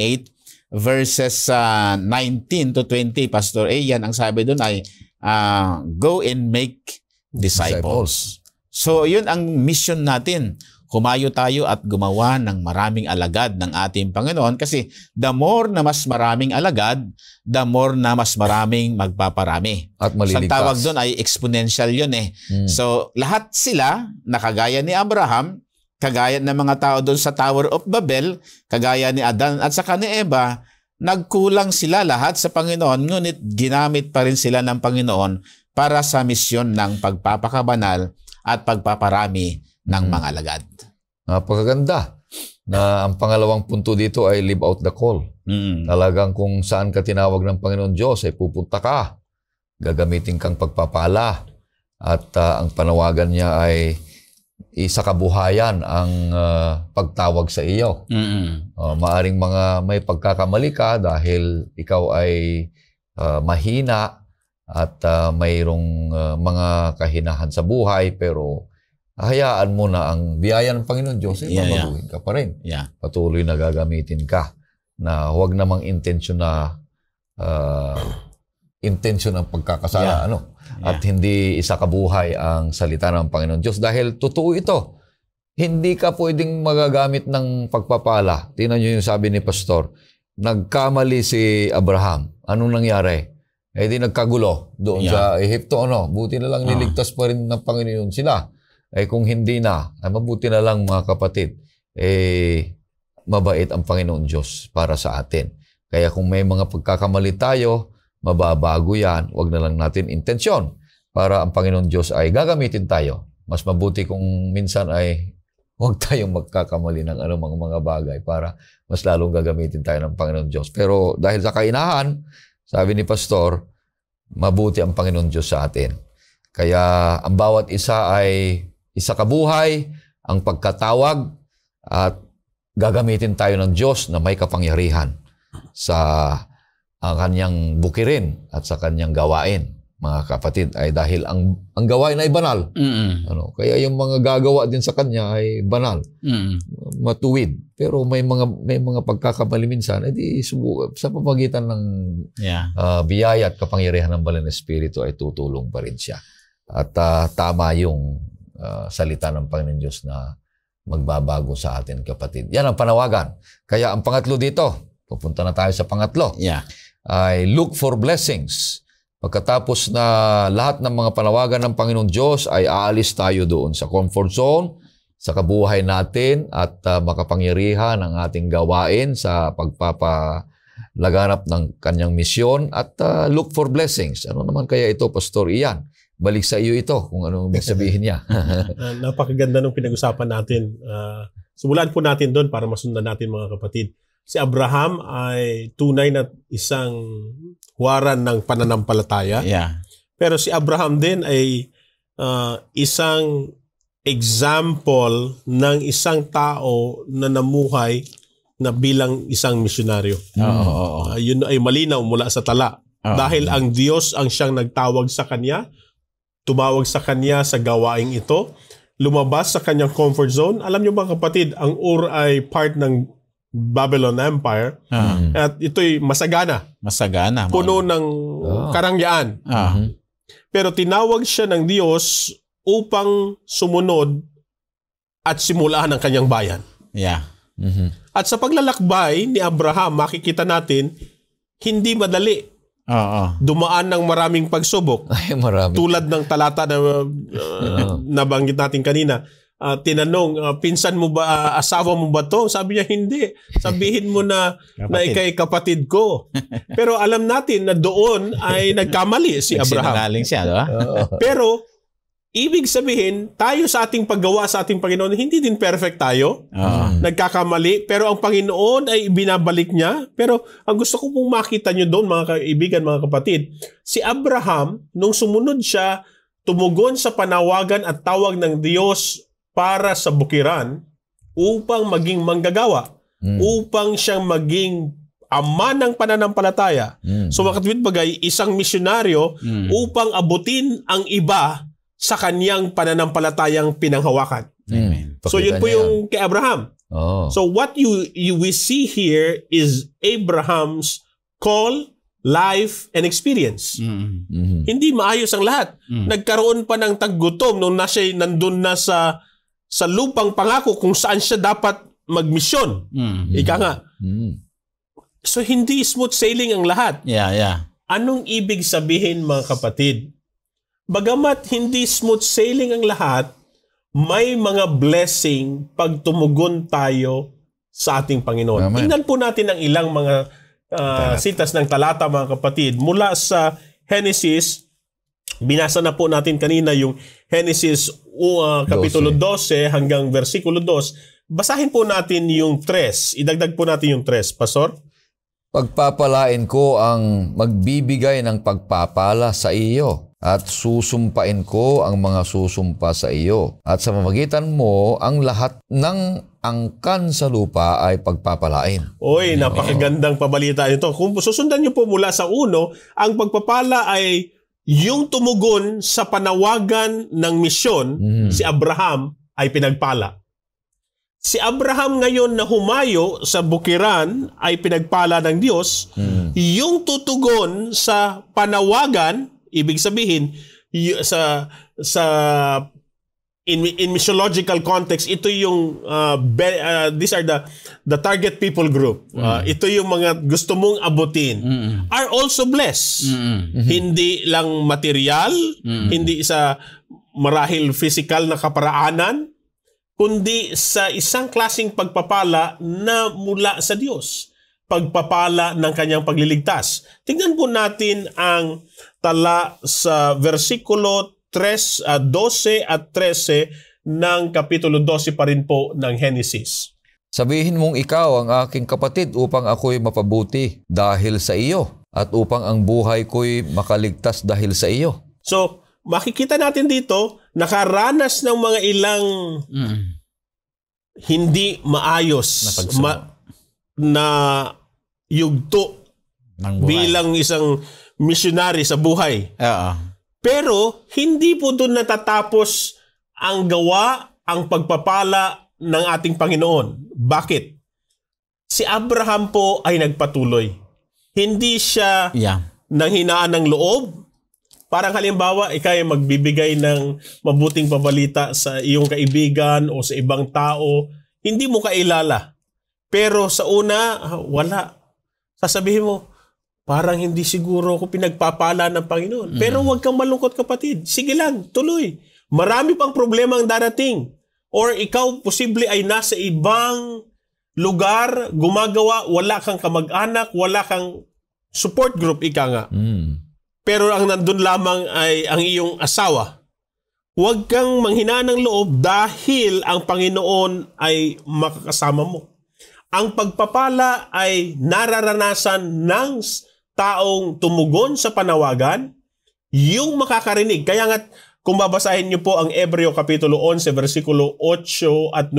S2: verses uh, ah, 19 to 20, Pastor A, yan ang sabi doon ay, uh, go and make disciples. disciples. So, yun ang mission natin humayo tayo at gumawa ng maraming alagad ng ating Panginoon kasi the more na mas maraming alagad, the more na mas maraming magpaparami. At maliligtas. Sa tawag doon ay exponential yun eh. Hmm. So lahat sila, nakagaya ni Abraham, kagaya ng mga tao doon sa Tower of Babel, kagaya ni Adan at saka ni Eva, nagkulang sila lahat sa Panginoon, ngunit ginamit pa rin sila ng Panginoon para sa misyon ng
S1: pagpapakabanal at pagpaparami ng hmm. mga lagad. Napakaganda na ang pangalawang punto dito ay live out the call. Mm. Talagang kung saan ka tinawag ng Panginoon Diyos ay pupunta ka. Gagamitin kang pagpapala at uh, ang panawagan niya ay isa kabuhayan ang uh, pagtawag sa iyo.
S4: Mm-hmm.
S1: Uh, maaring mga may pagkakamali ka dahil ikaw ay uh, mahina at uh, mayroong uh, mga kahinahan sa buhay pero hayaan mo na ang biyaya ng Panginoon Diyos, eh, yeah, yeah. ka pa rin. Yeah. Patuloy na gagamitin ka na huwag namang intensyon na uh, intensyon ng pagkakasala. Yeah. Ano? Yeah. At hindi isa kabuhay ang salita ng Panginoon Diyos dahil totoo ito. Hindi ka pwedeng magagamit ng pagpapala. Tingnan niyo yung sabi ni Pastor. Nagkamali si Abraham. Anong nangyari? Eh di nagkagulo doon yeah. sa Ehipto. Ano? Buti na lang ah. niligtas pa rin ng Panginoon sila. Eh kung hindi na, ay mabuti na lang mga kapatid, eh mabait ang Panginoon Diyos para sa atin. Kaya kung may mga pagkakamali tayo, mababago yan. Huwag na lang natin intensyon para ang Panginoon Diyos ay gagamitin tayo. Mas mabuti kung minsan ay huwag tayong magkakamali ng anumang mga bagay para mas lalong gagamitin tayo ng Panginoon Diyos. Pero dahil sa kainahan, sabi ni Pastor, mabuti ang Panginoon Diyos sa atin. Kaya ang bawat isa ay kabuhay, ang pagkatawag at gagamitin tayo ng Diyos na may kapangyarihan sa ang kanyang bukirin at sa kanyang gawain mga kapatid ay dahil ang ang gawain ay banal. Mm-mm. Ano, kaya yung mga gagawa din sa kanya ay banal. Mm-mm. Matuwid. Pero may mga may mga pagkakamali minsan edi eh subu- sa pamagitan ng yeah. uh, biyaya at kapangyarihan ng banal na espiritu ay tutulong pa rin siya. At uh, tama yung uh, salita ng Panginoon Diyos na magbabago sa atin, kapatid. Yan ang panawagan. Kaya ang pangatlo dito, pupunta na tayo sa pangatlo, yeah. ay look for blessings. Pagkatapos na lahat ng mga panawagan ng Panginoong Diyos ay aalis tayo doon sa comfort zone, sa kabuhay natin at uh, makapangyarihan ang ating gawain sa pagpapalaganap ng kanyang misyon at uh, look for blessings. Ano naman kaya ito, Pastor Ian? balik sa iyo ito kung ano ang sabihin niya. uh,
S3: napakaganda ng pinag-usapan natin. Uh, simulan po natin doon para masundan natin mga kapatid. Si Abraham ay tunay na isang huwaran ng pananampalataya. Yeah. Pero si Abraham din ay uh, isang example ng isang tao na namuhay na bilang isang misyonaryo. Oo, oh, oo, oh, Oh. Uh, yun ay malinaw mula sa tala. Oo, dahil yeah. ang Diyos ang siyang nagtawag sa kanya tumawag sa kanya sa gawaing ito, lumabas sa kanyang comfort zone. Alam niyo ba kapatid, ang Ur ay part ng Babylon Empire. Uh-huh. At ito'y masagana. Masagana. Puno man. ng ah. karangyaan. Uh-huh. Pero tinawag siya ng Diyos upang sumunod at simulaan ang kanyang bayan.
S2: Yeah.
S4: Mm-hmm.
S3: At sa paglalakbay ni Abraham, makikita natin, hindi madali Oo. Dumaan ng maraming pagsubok. Ay, marami. Tulad ng talata na uh, nabanggit natin kanina. Uh, tinanong, uh, pinsan mo ba, uh, asawa mo ba to? Sabi niya, hindi. Sabihin mo na, na ikay kapatid ko. Pero alam natin na doon ay nagkamali si Abraham. Nagsinungaling siya, di ba? pero Ibig sabihin, tayo sa ating paggawa sa ating Panginoon, hindi din perfect tayo. Ah. Nagkakamali, pero ang Panginoon ay binabalik niya. Pero ang gusto ko pong makita niyo doon, mga kaibigan, mga kapatid, si Abraham, nung sumunod siya, tumugon sa panawagan at tawag ng Diyos para sa bukiran upang maging manggagawa, mm. upang siyang maging ama ng pananampalataya. Mm. So mga katwid bagay, isang misyonaryo mm. upang abutin ang iba sa kanyang pananampalatayang pinanghawakan.
S4: Amen. Mm. So yun po yung
S3: kay Abraham. Oh. So what you, you we see here is Abraham's call, life, and experience. Mm-hmm. mm-hmm. Hindi maayos ang lahat. Mm-hmm. Nagkaroon pa ng taggutom nung na nasa nandun na sa sa lupang pangako kung saan siya dapat magmisyon. Mm-hmm. Ika nga. Mm-hmm. So hindi smooth sailing ang lahat. Yeah, yeah. Anong ibig sabihin mga kapatid? bagamat hindi smooth sailing ang lahat, may mga blessing pag tumugon tayo sa ating Panginoon. Amen. Tingnan po natin ang ilang mga uh, sitas ng talata mga kapatid. Mula sa Genesis, binasa na po natin kanina yung Genesis uh, Kapitulo 12. 12 hanggang versikulo 2. Basahin po natin
S1: yung 3. Idagdag po natin yung 3, Pastor. Pagpapalain ko ang magbibigay ng pagpapala sa iyo at susumpain ko ang mga susumpa sa iyo. At sa mamagitan mo, ang lahat ng angkan sa lupa ay pagpapalain. Oy, napakagandang pabalita ito. Kung susundan niyo po mula sa
S3: uno, ang pagpapala ay yung tumugon sa panawagan ng misyon, mm. si Abraham ay pinagpala. Si Abraham ngayon na humayo sa bukiran ay pinagpala ng Diyos. Mm. Yung tutugon sa panawagan Ibig sabihin, sa sa in in missiological context, ito yung uh, be, uh, these are the the target people group. Uh, mm. ito yung mga gusto mong abutin mm. are also blessed. Mm. hmm Hindi lang material, mm. hindi sa marahil physical na kaparaanan, kundi sa isang klasing pagpapala na mula sa Diyos pagpapala ng kanyang pagliligtas. Tingnan po natin ang tala sa versikulo 3, uh, 12 at 13 ng Kapitulo 12 pa rin po ng Henesis.
S1: Sabihin mong ikaw ang aking kapatid upang ako'y mapabuti dahil sa iyo at upang ang buhay ko'y makaligtas dahil sa iyo. So, makikita natin dito,
S3: nakaranas ng mga ilang mm. hindi maayos na, ma- na yugto ng buhay. bilang isang missionary sa buhay. Oo. Pero hindi po doon natatapos ang gawa, ang pagpapala ng ating Panginoon. Bakit? Si Abraham po ay nagpatuloy. Hindi siya yeah. nanghinaan ng loob. Parang halimbawa, ikaw ay magbibigay ng mabuting pabalita sa iyong kaibigan o sa ibang tao. Hindi mo kailala. Pero sa una, wala Sasabihin mo, parang hindi siguro ako pinagpapala ng Panginoon. Mm. Pero huwag kang malungkot kapatid. Sige lang, tuloy. Marami pang problema ang darating. Or ikaw posible ay nasa ibang lugar, gumagawa, wala kang kamag-anak, wala kang support group, ika nga. Mm. Pero ang nandun lamang ay ang iyong asawa. Huwag kang manghina ng loob dahil ang Panginoon ay makakasama mo. Ang pagpapala ay nararanasan ng taong tumugon sa panawagan, yung makakarinig. Kaya nga, kung babasahin niyo
S1: po ang Ebreo Kapitulo 11, versikulo 8 at 9,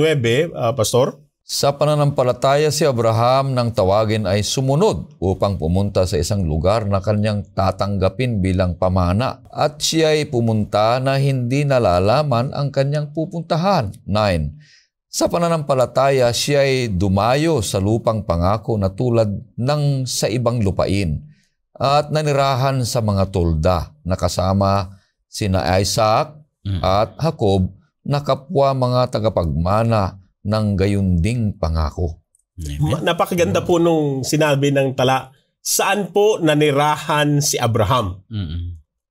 S1: uh, ah, Pastor. Sa pananampalataya si Abraham nang tawagin ay sumunod upang pumunta sa isang lugar na kanyang tatanggapin bilang pamana at siya ay pumunta na hindi nalalaman ang kanyang pupuntahan. 9. Sa pananampalataya, siya ay dumayo sa lupang pangako na tulad ng sa ibang lupain at nanirahan sa mga tolda na kasama sina Isaac hmm. at Jacob na kapwa mga tagapagmana ng gayunding pangako.
S3: Napakaganda po nung sinabi ng tala, saan po nanirahan si Abraham?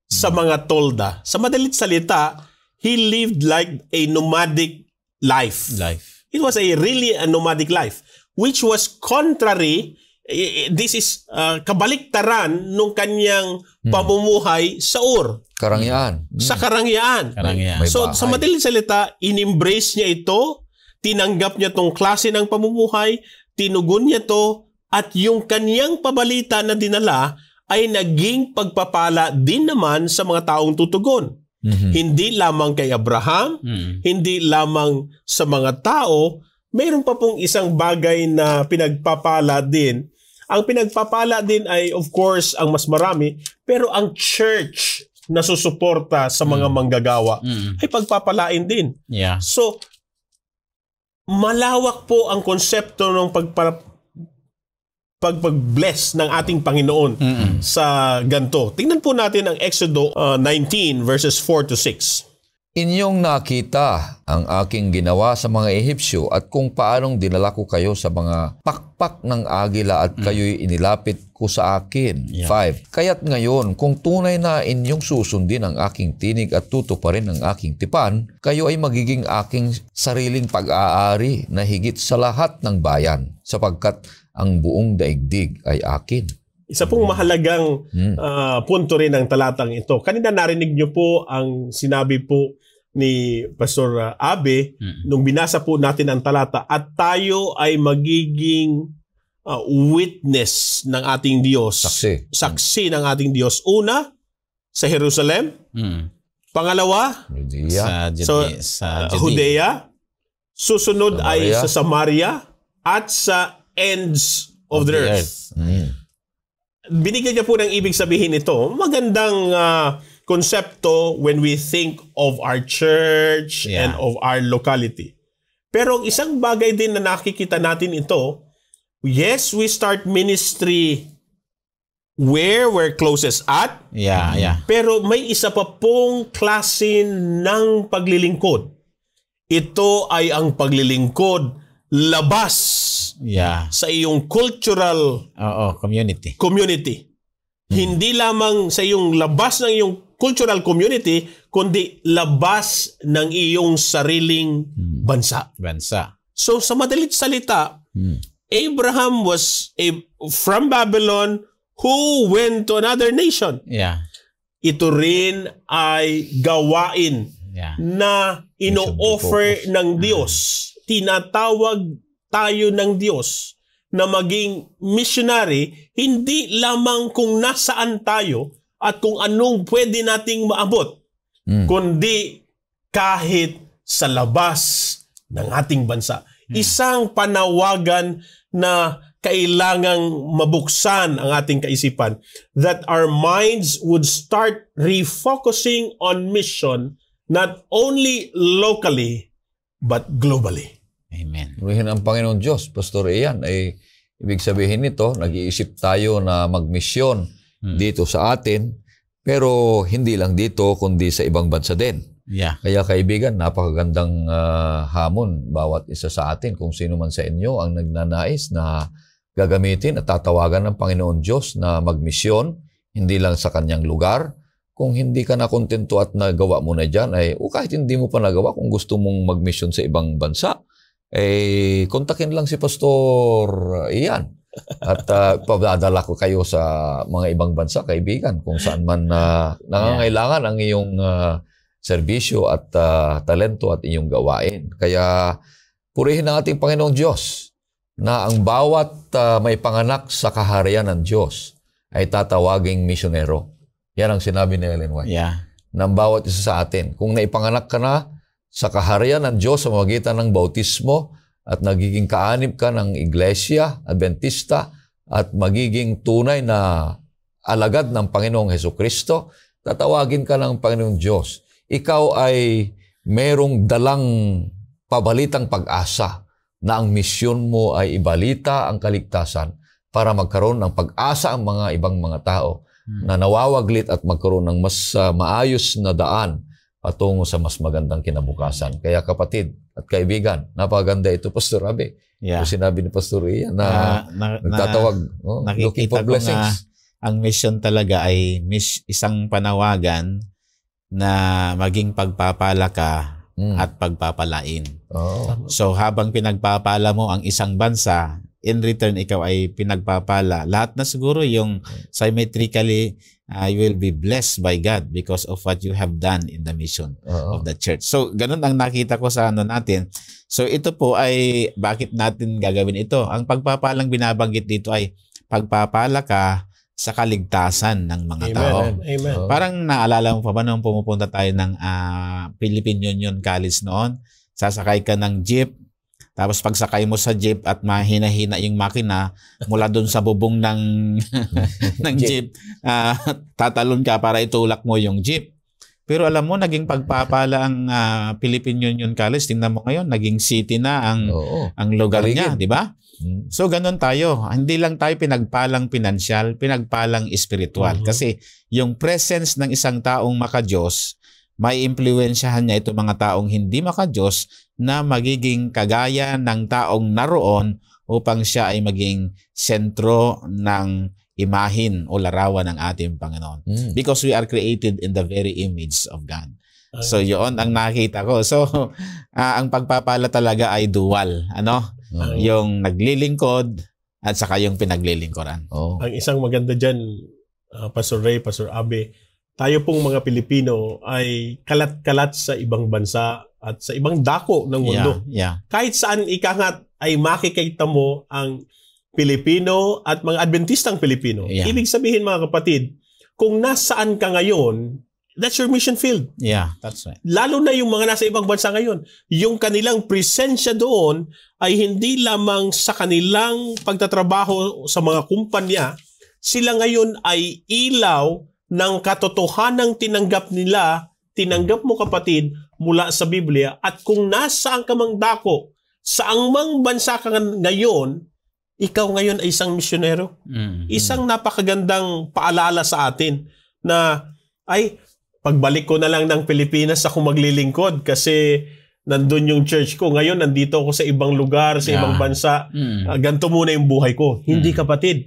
S3: Sa mga tolda. Sa madalit salita, he lived like a nomadic life. Life. It was a really a nomadic life which was contrary eh, eh, this is uh, kabaliktaran nung kanyang hmm. pamumuhay sa Ur.
S1: Karangyaan.
S3: Hmm. Sa hmm. karangyaan. karangyaan. so sa madaling salita, in-embrace niya ito, tinanggap niya tong klase ng pamumuhay, tinugon niya to, at yung kanyang pabalita na dinala ay naging pagpapala din naman sa mga taong tutugon. Mm-hmm. Hindi lamang kay Abraham, mm-hmm. hindi lamang sa mga tao, mayroon pa pong isang bagay na pinagpapala din. Ang pinagpapala din ay of course ang mas marami, pero ang church na susuporta sa mga mm. manggagawa mm. ay pagpapalain din. Yeah. So malawak po ang konsepto ng pagpa- pagpag-bless ng ating Panginoon Mm-mm.
S1: sa ganto. Tingnan po natin ang Exodus uh, 19 verses 4 to 6. Inyong nakita ang aking ginawa sa mga Ehipsyo at kung paanong dinala ko kayo sa mga pakpak ng agila at mm. kayo'y inilapit ko sa akin. 5. Yeah. Kaya't ngayon, kung tunay na inyong susundin ang aking tinig at tutuparin ang aking tipan, kayo ay magiging aking sariling pag-aari na higit sa lahat ng bayan sapagkat ang buong daigdig ay akin. Isa pong mahalagang
S3: uh, punto rin ng talatang ito. Kanina narinig niyo po ang sinabi po ni Pastor Abe hmm. nung binasa po natin ang talata at tayo ay magiging uh, witness ng ating Diyos. Saksi. Saksi hmm. ng ating Diyos. Una, sa Jerusalem. Hmm. Pangalawa,
S4: Judea. sa, Judea, so, sa Judea. Judea.
S3: Susunod Samaria. ay sa Samaria at sa ends of, of the, the earth. earth. Mm. Binigyan niya po ng ibig sabihin ito. Magandang uh, konsepto when we think of our church yeah. and of our locality. Pero ang isang bagay din na nakikita natin ito, yes, we start ministry where we're closest at.
S2: Yeah, yeah.
S3: Pero may isa pa pong klase ng paglilingkod. Ito ay ang paglilingkod labas yeah. sa iyong cultural Oo, community. community. Hmm. Hindi lamang sa iyong labas ng iyong cultural community, kundi labas ng iyong sariling hmm. bansa. Bansa. So sa madalit salita, hmm. Abraham was a, from Babylon who went to another nation. Yeah. Ito rin ay gawain yeah. na ino-offer ng hmm. Diyos. Tinatawag tayo ng Diyos na maging missionary, hindi lamang kung nasaan tayo at kung anong pwede nating maabot, mm. kundi kahit sa labas ng ating bansa. Mm. Isang panawagan na kailangang mabuksan ang ating kaisipan that our minds would start refocusing on mission not only locally but globally.
S1: Amen. Nurihin ang Panginoon Diyos. Pastor Ian, ay ibig sabihin nito, nag-iisip tayo na magmisyon hmm. dito sa atin, pero hindi lang dito, kundi sa ibang bansa din. Yeah. Kaya kaibigan, napakagandang uh, hamon bawat isa sa atin kung sino man sa inyo ang nagnanais na gagamitin at tatawagan ng Panginoon Diyos na magmisyon, hindi lang sa kanyang lugar, kung hindi ka nakontento at nagawa mo na dyan, ay, o kahit hindi mo pa nagawa, kung gusto mong magmisyon sa ibang bansa, eh, kontakin lang si Pastor Ian. At ah, uh, padadala ko kayo sa mga ibang bansa, kaibigan, kung saan man uh, nangangailangan ang iyong uh, serbisyo at uh, talento at inyong gawain. Kaya purihin ang ating Panginoong Diyos na ang bawat uh, may panganak sa kaharian ng Diyos ay tatawaging misyonero. Yan ang sinabi ni Ellen White. Yeah. Ng bawat isa sa atin. Kung naipanganak ka na, sa kaharian ng Diyos sa magitan ng bautismo at nagiging kaanib ka ng Iglesia, Adventista, at magiging tunay na alagad ng Panginoong Heso Kristo, tatawagin ka ng Panginoong Diyos. Ikaw ay merong dalang pabalitang pag-asa na ang misyon mo ay ibalita ang kaligtasan para magkaroon ng pag-asa ang mga ibang mga tao hmm. na nawawaglit at magkaroon ng mas uh, maayos na daan patungo sa mas magandang kinabukasan. Kaya kapatid at kaibigan, napaganda ito, Pastor Abe. Yeah. sinabi ni Pastor Ian na, ah, na, na nagtatawag, na, oh, looking for blessings.
S2: Na ang mission talaga ay mis isang panawagan na maging pagpapala ka mm. at pagpapalain. Oh. So habang pinagpapala mo ang isang bansa, in return ikaw ay pinagpapala. Lahat na siguro yung hmm. symmetrically I will be blessed by God because of what you have done in the mission Uh-oh. of the church. So, ganun ang nakita ko sa ano natin. So, ito po ay bakit natin gagawin ito? Ang pagpapalang binabanggit dito ay pagpapala ka sa kaligtasan ng mga Amen. tao. Amen. Parang naalala mo pa ba nung pumupunta tayo ng uh, Philippine Union College noon? Sasakay ka ng jeep, tapos pagsakay mo sa jeep at mahina-hina yung makina mula doon sa bubong ng ng jeep, uh, tatalon ka para itulak mo yung jeep. Pero alam mo, naging pagpapala ang uh, Philippine Union College. Tingnan mo ngayon, naging city na ang Oo, ang lugar Karigid. niya, di ba? Hmm. So ganun tayo. Hindi lang tayo pinagpalang financial, pinagpalang spiritual. Uh-huh. Kasi yung presence ng isang taong maka-Diyos, may impluwensyahan niya itong mga taong hindi maka-Diyos na magiging kagaya ng taong naroon upang siya ay maging sentro ng imahin o larawan ng ating Panginoon. Mm. Because we are created in the very image of
S4: God. So
S2: yon ang nakita ko. So uh, ang pagpapala talaga ay dual, ano? Ay. Oh. Yung naglilingkod at saka yung pinaglilingkuran. Oh.
S3: Ang isang maganda diyan, uh, ah, Pastor Ray, Pastor Abe, tayo pong mga Pilipino ay kalat-kalat sa ibang bansa, at sa ibang dako ng mundo. Yeah, yeah. Kahit saan ikangat ay makikita mo ang Pilipino at mga Adventistang Pilipino. Yeah. Ibig sabihin mga kapatid, kung nasaan ka ngayon, that's your mission field. Yeah, that's right. Lalo na yung mga nasa ibang bansa ngayon, yung kanilang presensya doon ay hindi lamang sa kanilang pagtatrabaho sa mga kumpanya, sila ngayon ay ilaw ng katotohanang tinanggap nila, tinanggap mo kapatid, mula sa Biblia at kung nasaan ka mang dako, saang mang bansa ka ngayon, ikaw ngayon ay isang misyonero. Mm-hmm. Isang napakagandang paalala sa atin na ay pagbalik ko na lang ng Pilipinas ako maglilingkod kasi nandun yung church ko. Ngayon nandito ako sa ibang lugar, sa yeah. ibang bansa. Mm-hmm. Uh, ganito muna yung buhay ko. Mm-hmm. Hindi mm. kapatid.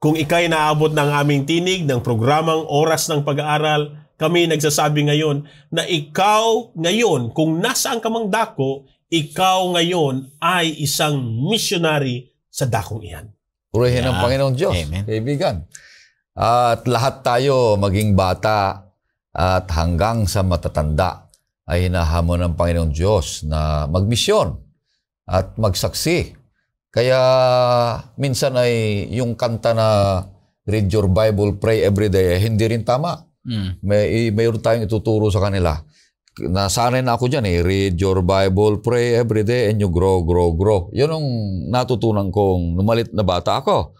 S3: Kung ikay naabot ng aming tinig, ng programang oras ng pag-aaral, kami nagsasabi ngayon na ikaw ngayon, kung nasaan ka mang dako, ikaw ngayon ay isang missionary sa dakong iyan.
S1: Purihin yeah. ang Panginoong Diyos, Amen. kaibigan. At lahat tayo, maging bata at hanggang sa matatanda, ay hinahamon ng Panginoong Diyos na magmisyon at magsaksi. Kaya minsan ay yung kanta na read your Bible, pray every day, eh, hindi rin tama. Mm. May, mayroon tayong ituturo sa kanila. Nasanay na ako dyan eh. Read your Bible, pray every day, and you grow, grow, grow. Yun ang natutunan kong numalit na bata ako.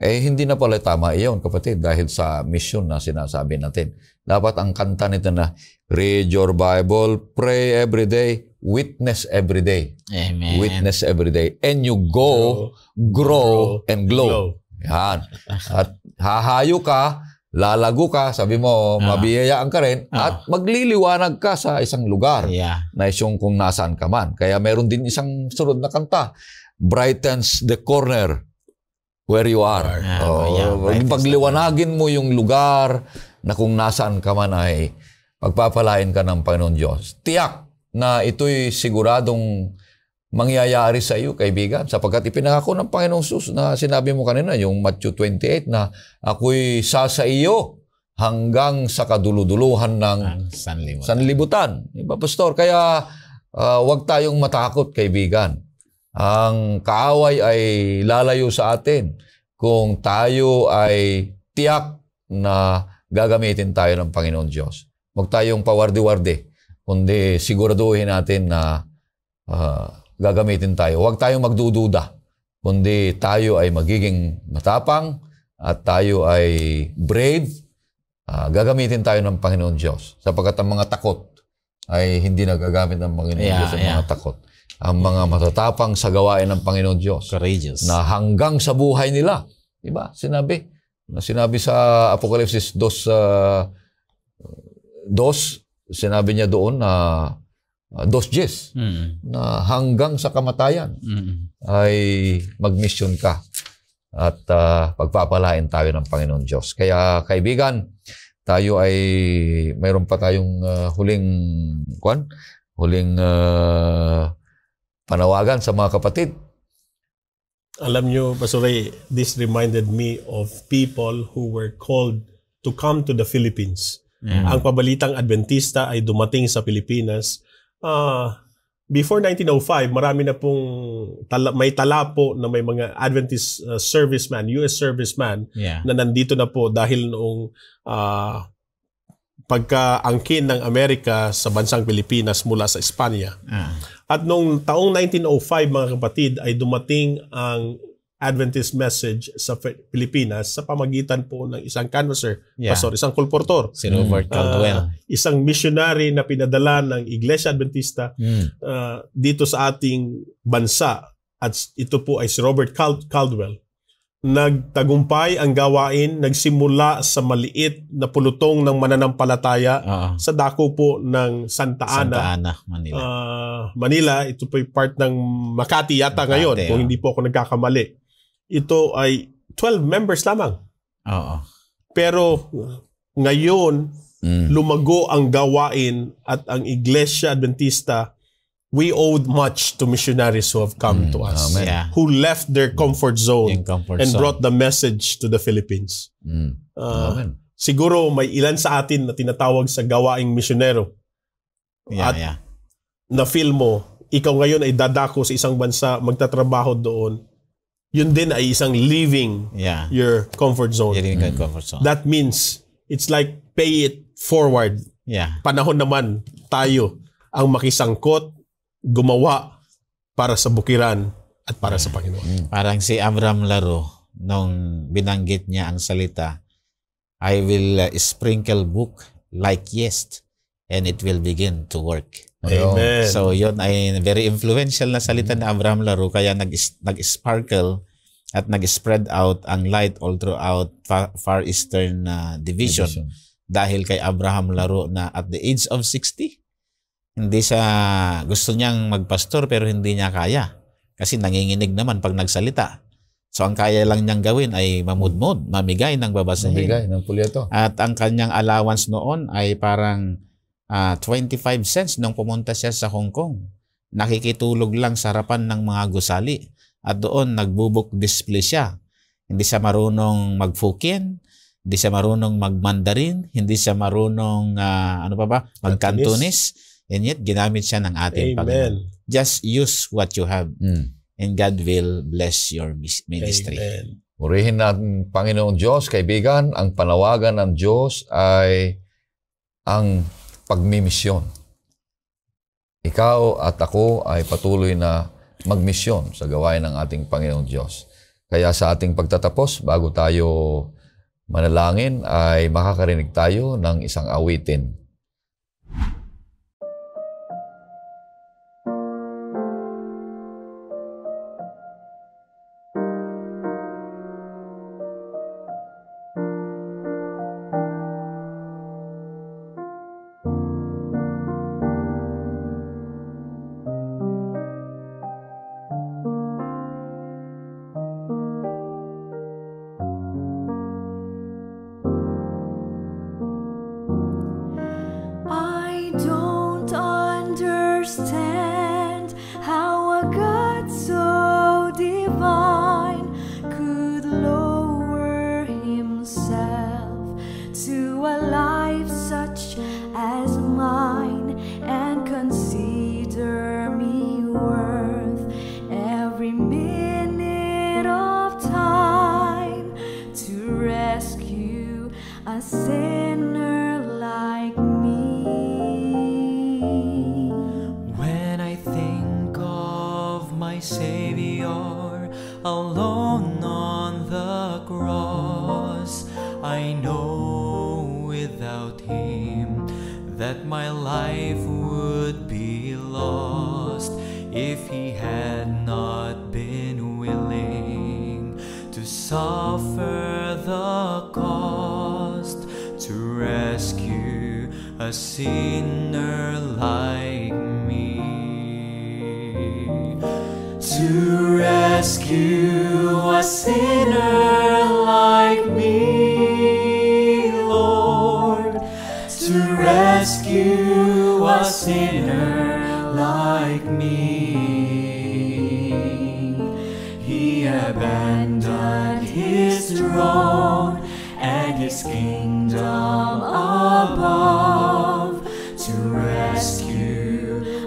S1: Eh, hindi na pala tama iyon, kapatid, dahil sa mission na sinasabi natin. Dapat ang kanta nito na, read your Bible, pray every day, witness every day. Amen. Witness every day. And you go, grow, grow and glow. glow. Yan. At hahayo ka lalago ka, sabi mo, uh, mabiyayaan ka rin, uh, at magliliwanag ka sa isang lugar yeah. na isyong kung nasaan ka man. Kaya meron din isang sunod na kanta, Brightens the Corner where you are. Uh, oh, yeah, pagliwanagin mo yung lugar na kung nasaan ka man ay pagpapalain ka ng Panginoon Diyos. Tiyak na ito'y siguradong mangyayari sa iyo, kaibigan, sapagkat ipinangako ng Panginoong Sus na sinabi mo kanina, yung Matthew 28, na ako'y sasa iyo hanggang sa kaduluduluhan ng sanlibutan. sanlibutan. Diba, Pastor? Kaya uh, ah, wag tayong matakot, kaibigan. Ang kaaway ay lalayo sa atin kung tayo ay tiyak na gagamitin tayo ng Panginoon Diyos. Huwag tayong pawardi-wardi, kundi siguraduhin natin na uh, gagamitin tayo. Huwag tayong magdududa, kundi tayo ay magiging matapang at tayo ay brave. Uh, gagamitin tayo ng Panginoon Diyos sapagkat ang mga takot ay hindi nagagamit ng Panginoon yeah, Diyos ang yeah. mga takot. Ang mga matatapang sa gawain ng Panginoon Diyos. Courageous. Na hanggang sa buhay nila. Diba? Sinabi. Sinabi sa Apokalipsis 2, uh, 2, sinabi niya doon na uh, uh, dos dies mm. na hanggang sa kamatayan mm. ay magmission ka at uh, pagpapalain tayo ng Panginoon Diyos. Kaya kaibigan, tayo ay mayroon pa tayong uh, huling kwan, huling uh, panawagan sa mga kapatid.
S3: Alam nyo, Pasore, this reminded me of people who were called to come to the Philippines. Mm. Ang pabalitang Adventista ay dumating sa Pilipinas uh, before 1905, marami na pong tala, may tala po na may mga Adventist uh, serviceman, US serviceman yeah. na nandito na po dahil noong uh, pagkaangkin ng Amerika sa bansang Pilipinas mula sa Espanya. Ah. At noong taong 1905 mga kapatid ay dumating ang Adventist message sa Pilipinas sa pamagitan po ng isang canvasser, yeah. pastor, ah, isang kolportor. Si Robert mm. Caldwell. Uh, isang missionary na pinadala ng Iglesia Adventista mm. uh, dito sa ating bansa. At ito po ay si Robert Cal- Caldwell. Nagtagumpay ang gawain, nagsimula sa maliit na pulutong ng mananampalataya uh sa dako po ng Santa Ana. Santa Ana, Manila. Uh, Manila, ito po ay part ng Makati yata Makati, ngayon, uh. kung hindi po ako nagkakamali ito ay 12 members lamang. Oo. Pero ngayon, mm. lumago ang gawain at ang Iglesia Adventista we owed much to missionaries who have come mm, to us, amen. Yeah. who left their mm. comfort zone comfort and zone. brought the message to the Philippines. Mm, uh, amen. Siguro may ilan sa atin na tinatawag sa gawaing misyonero. Yeah, at yeah. na feel mo, ikaw ngayon ay dadako sa isang bansa, magtatrabaho doon, yun din ay isang leaving yeah. your comfort zone. Your mm. comfort zone. That means it's like pay it forward. Yeah. Panahon naman tayo ang makisangkot, gumawa para sa bukiran at para yeah. sa Panginoon.
S2: Mm. Parang si Abram Laro nung binanggit niya ang salita, I will uh, sprinkle book like yeast and it will begin to work. Amen. So yon ay very influential na salita ni Abraham Laro kaya nag nag-sparkle at nag-spread out ang light all throughout far, far Eastern uh, division, division dahil kay Abraham Laro na at the age of 60 hindi siya gusto niyang magpastor pero hindi niya kaya kasi nanginginig naman pag nagsalita. So ang kaya lang niyang gawin ay mamudmod, mamigay ng babasahin. Mamigay ng pulyeto. At ang kanyang allowance noon ay parang uh, ah, 25 cents nung pumunta siya sa Hong Kong. Nakikitulog lang sa harapan ng mga gusali at doon nagbubuk display siya. Hindi siya marunong magfukin, hindi siya marunong magmandarin, hindi siya marunong uh, ano pa ba, mag-Cantonese. And yet, ginamit siya ng ating Panginoon. Just use what you have. Mm. And God will
S1: bless your ministry. Purihin natin Panginoon Diyos, kaibigan, ang panawagan ng Diyos ay ang pagmimisyon. Ikaw at ako ay patuloy na magmisyon sa gawain ng ating Panginoong Diyos. Kaya sa ating pagtatapos, bago tayo manalangin, ay makakarinig tayo ng isang awitin.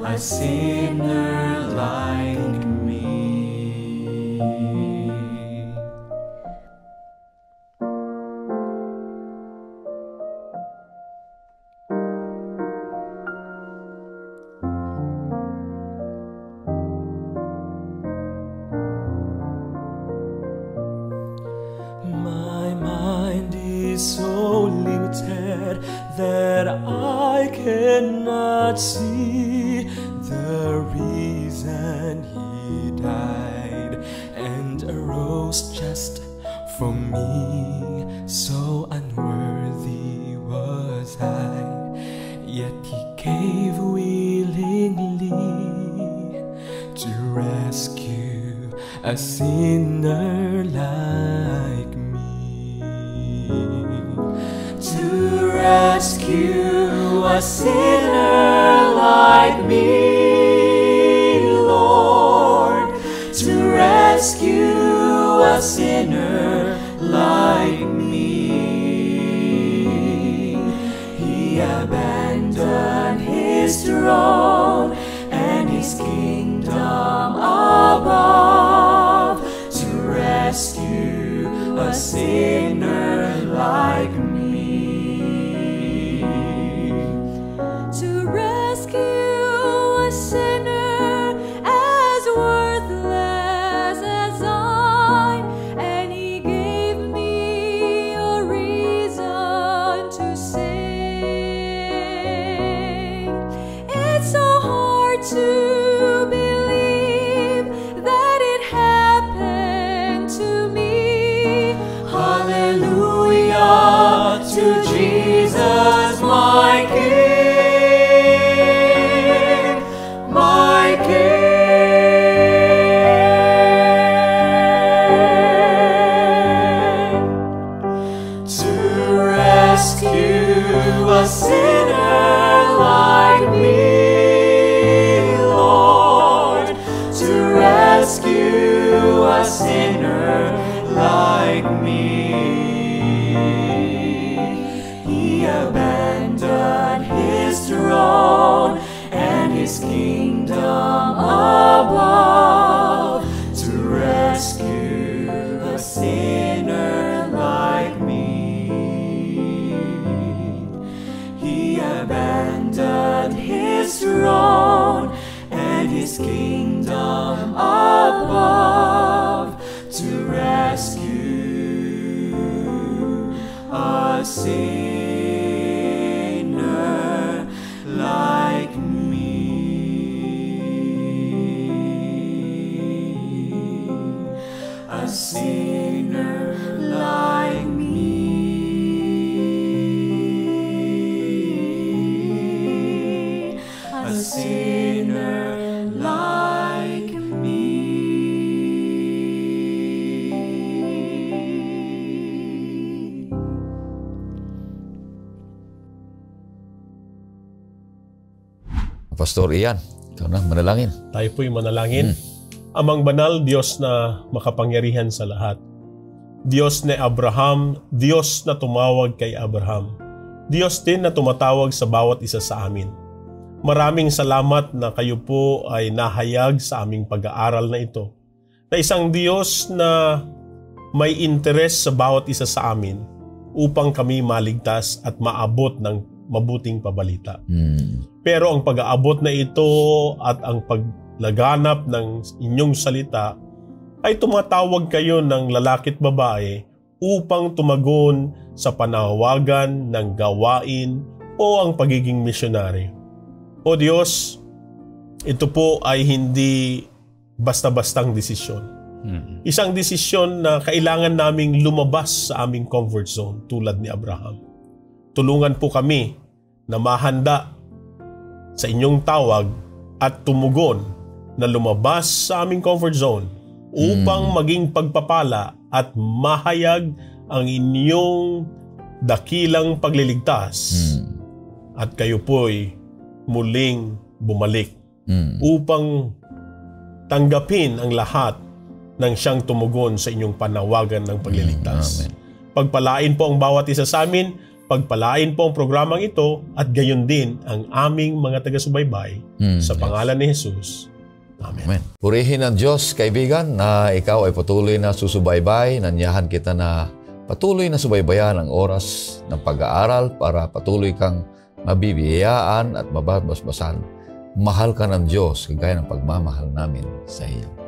S5: a sinner like me. Jesus.
S1: Pastor Ian. Ikaw na, manalangin.
S3: Tayo po'y manalangin. Hmm. Amang banal, Diyos na makapangyarihan sa lahat. Diyos ni Abraham, Diyos na tumawag kay Abraham. Diyos din na tumatawag sa bawat isa sa amin. Maraming salamat na kayo po ay nahayag sa aming pag-aaral na ito. Na isang Diyos na may interes sa bawat isa sa amin upang kami maligtas at maabot ng mabuting pabalita. Mm. Pero ang pag-aabot na ito at ang paglaganap ng inyong salita ay tumatawag kayo ng lalaki at babae upang tumagon sa panawagan ng gawain o ang pagiging misyonary. O Diyos, ito po ay hindi basta-bastang desisyon. Hmm. Isang desisyon na kailangan naming lumabas sa aming comfort zone tulad ni Abraham. Tulungan po kami na mahanda sa inyong tawag at tumugon na lumabas sa aming comfort zone upang mm. maging pagpapala at mahayag ang inyong dakilang pagliligtas mm. at kayo po'y muling bumalik mm. upang tanggapin ang lahat ng siyang tumugon sa inyong panawagan ng hmm, pagliligtas. Mm. Amen. Pagpalain po ang bawat isa sa amin Pagpalain po ang programang ito at gayon din ang aming mga taga-subaybay mm, sa pangalan ni Jesus.
S1: Amen. Amen. Purihin ang Diyos, kaibigan, na ikaw ay patuloy na susubaybay. Nanyahan kita na patuloy na subaybayan ang oras ng pag-aaral para patuloy kang mabibiyayaan at mababasbasan. Mahal ka ng Diyos kagaya ng pagmamahal namin sa iyo.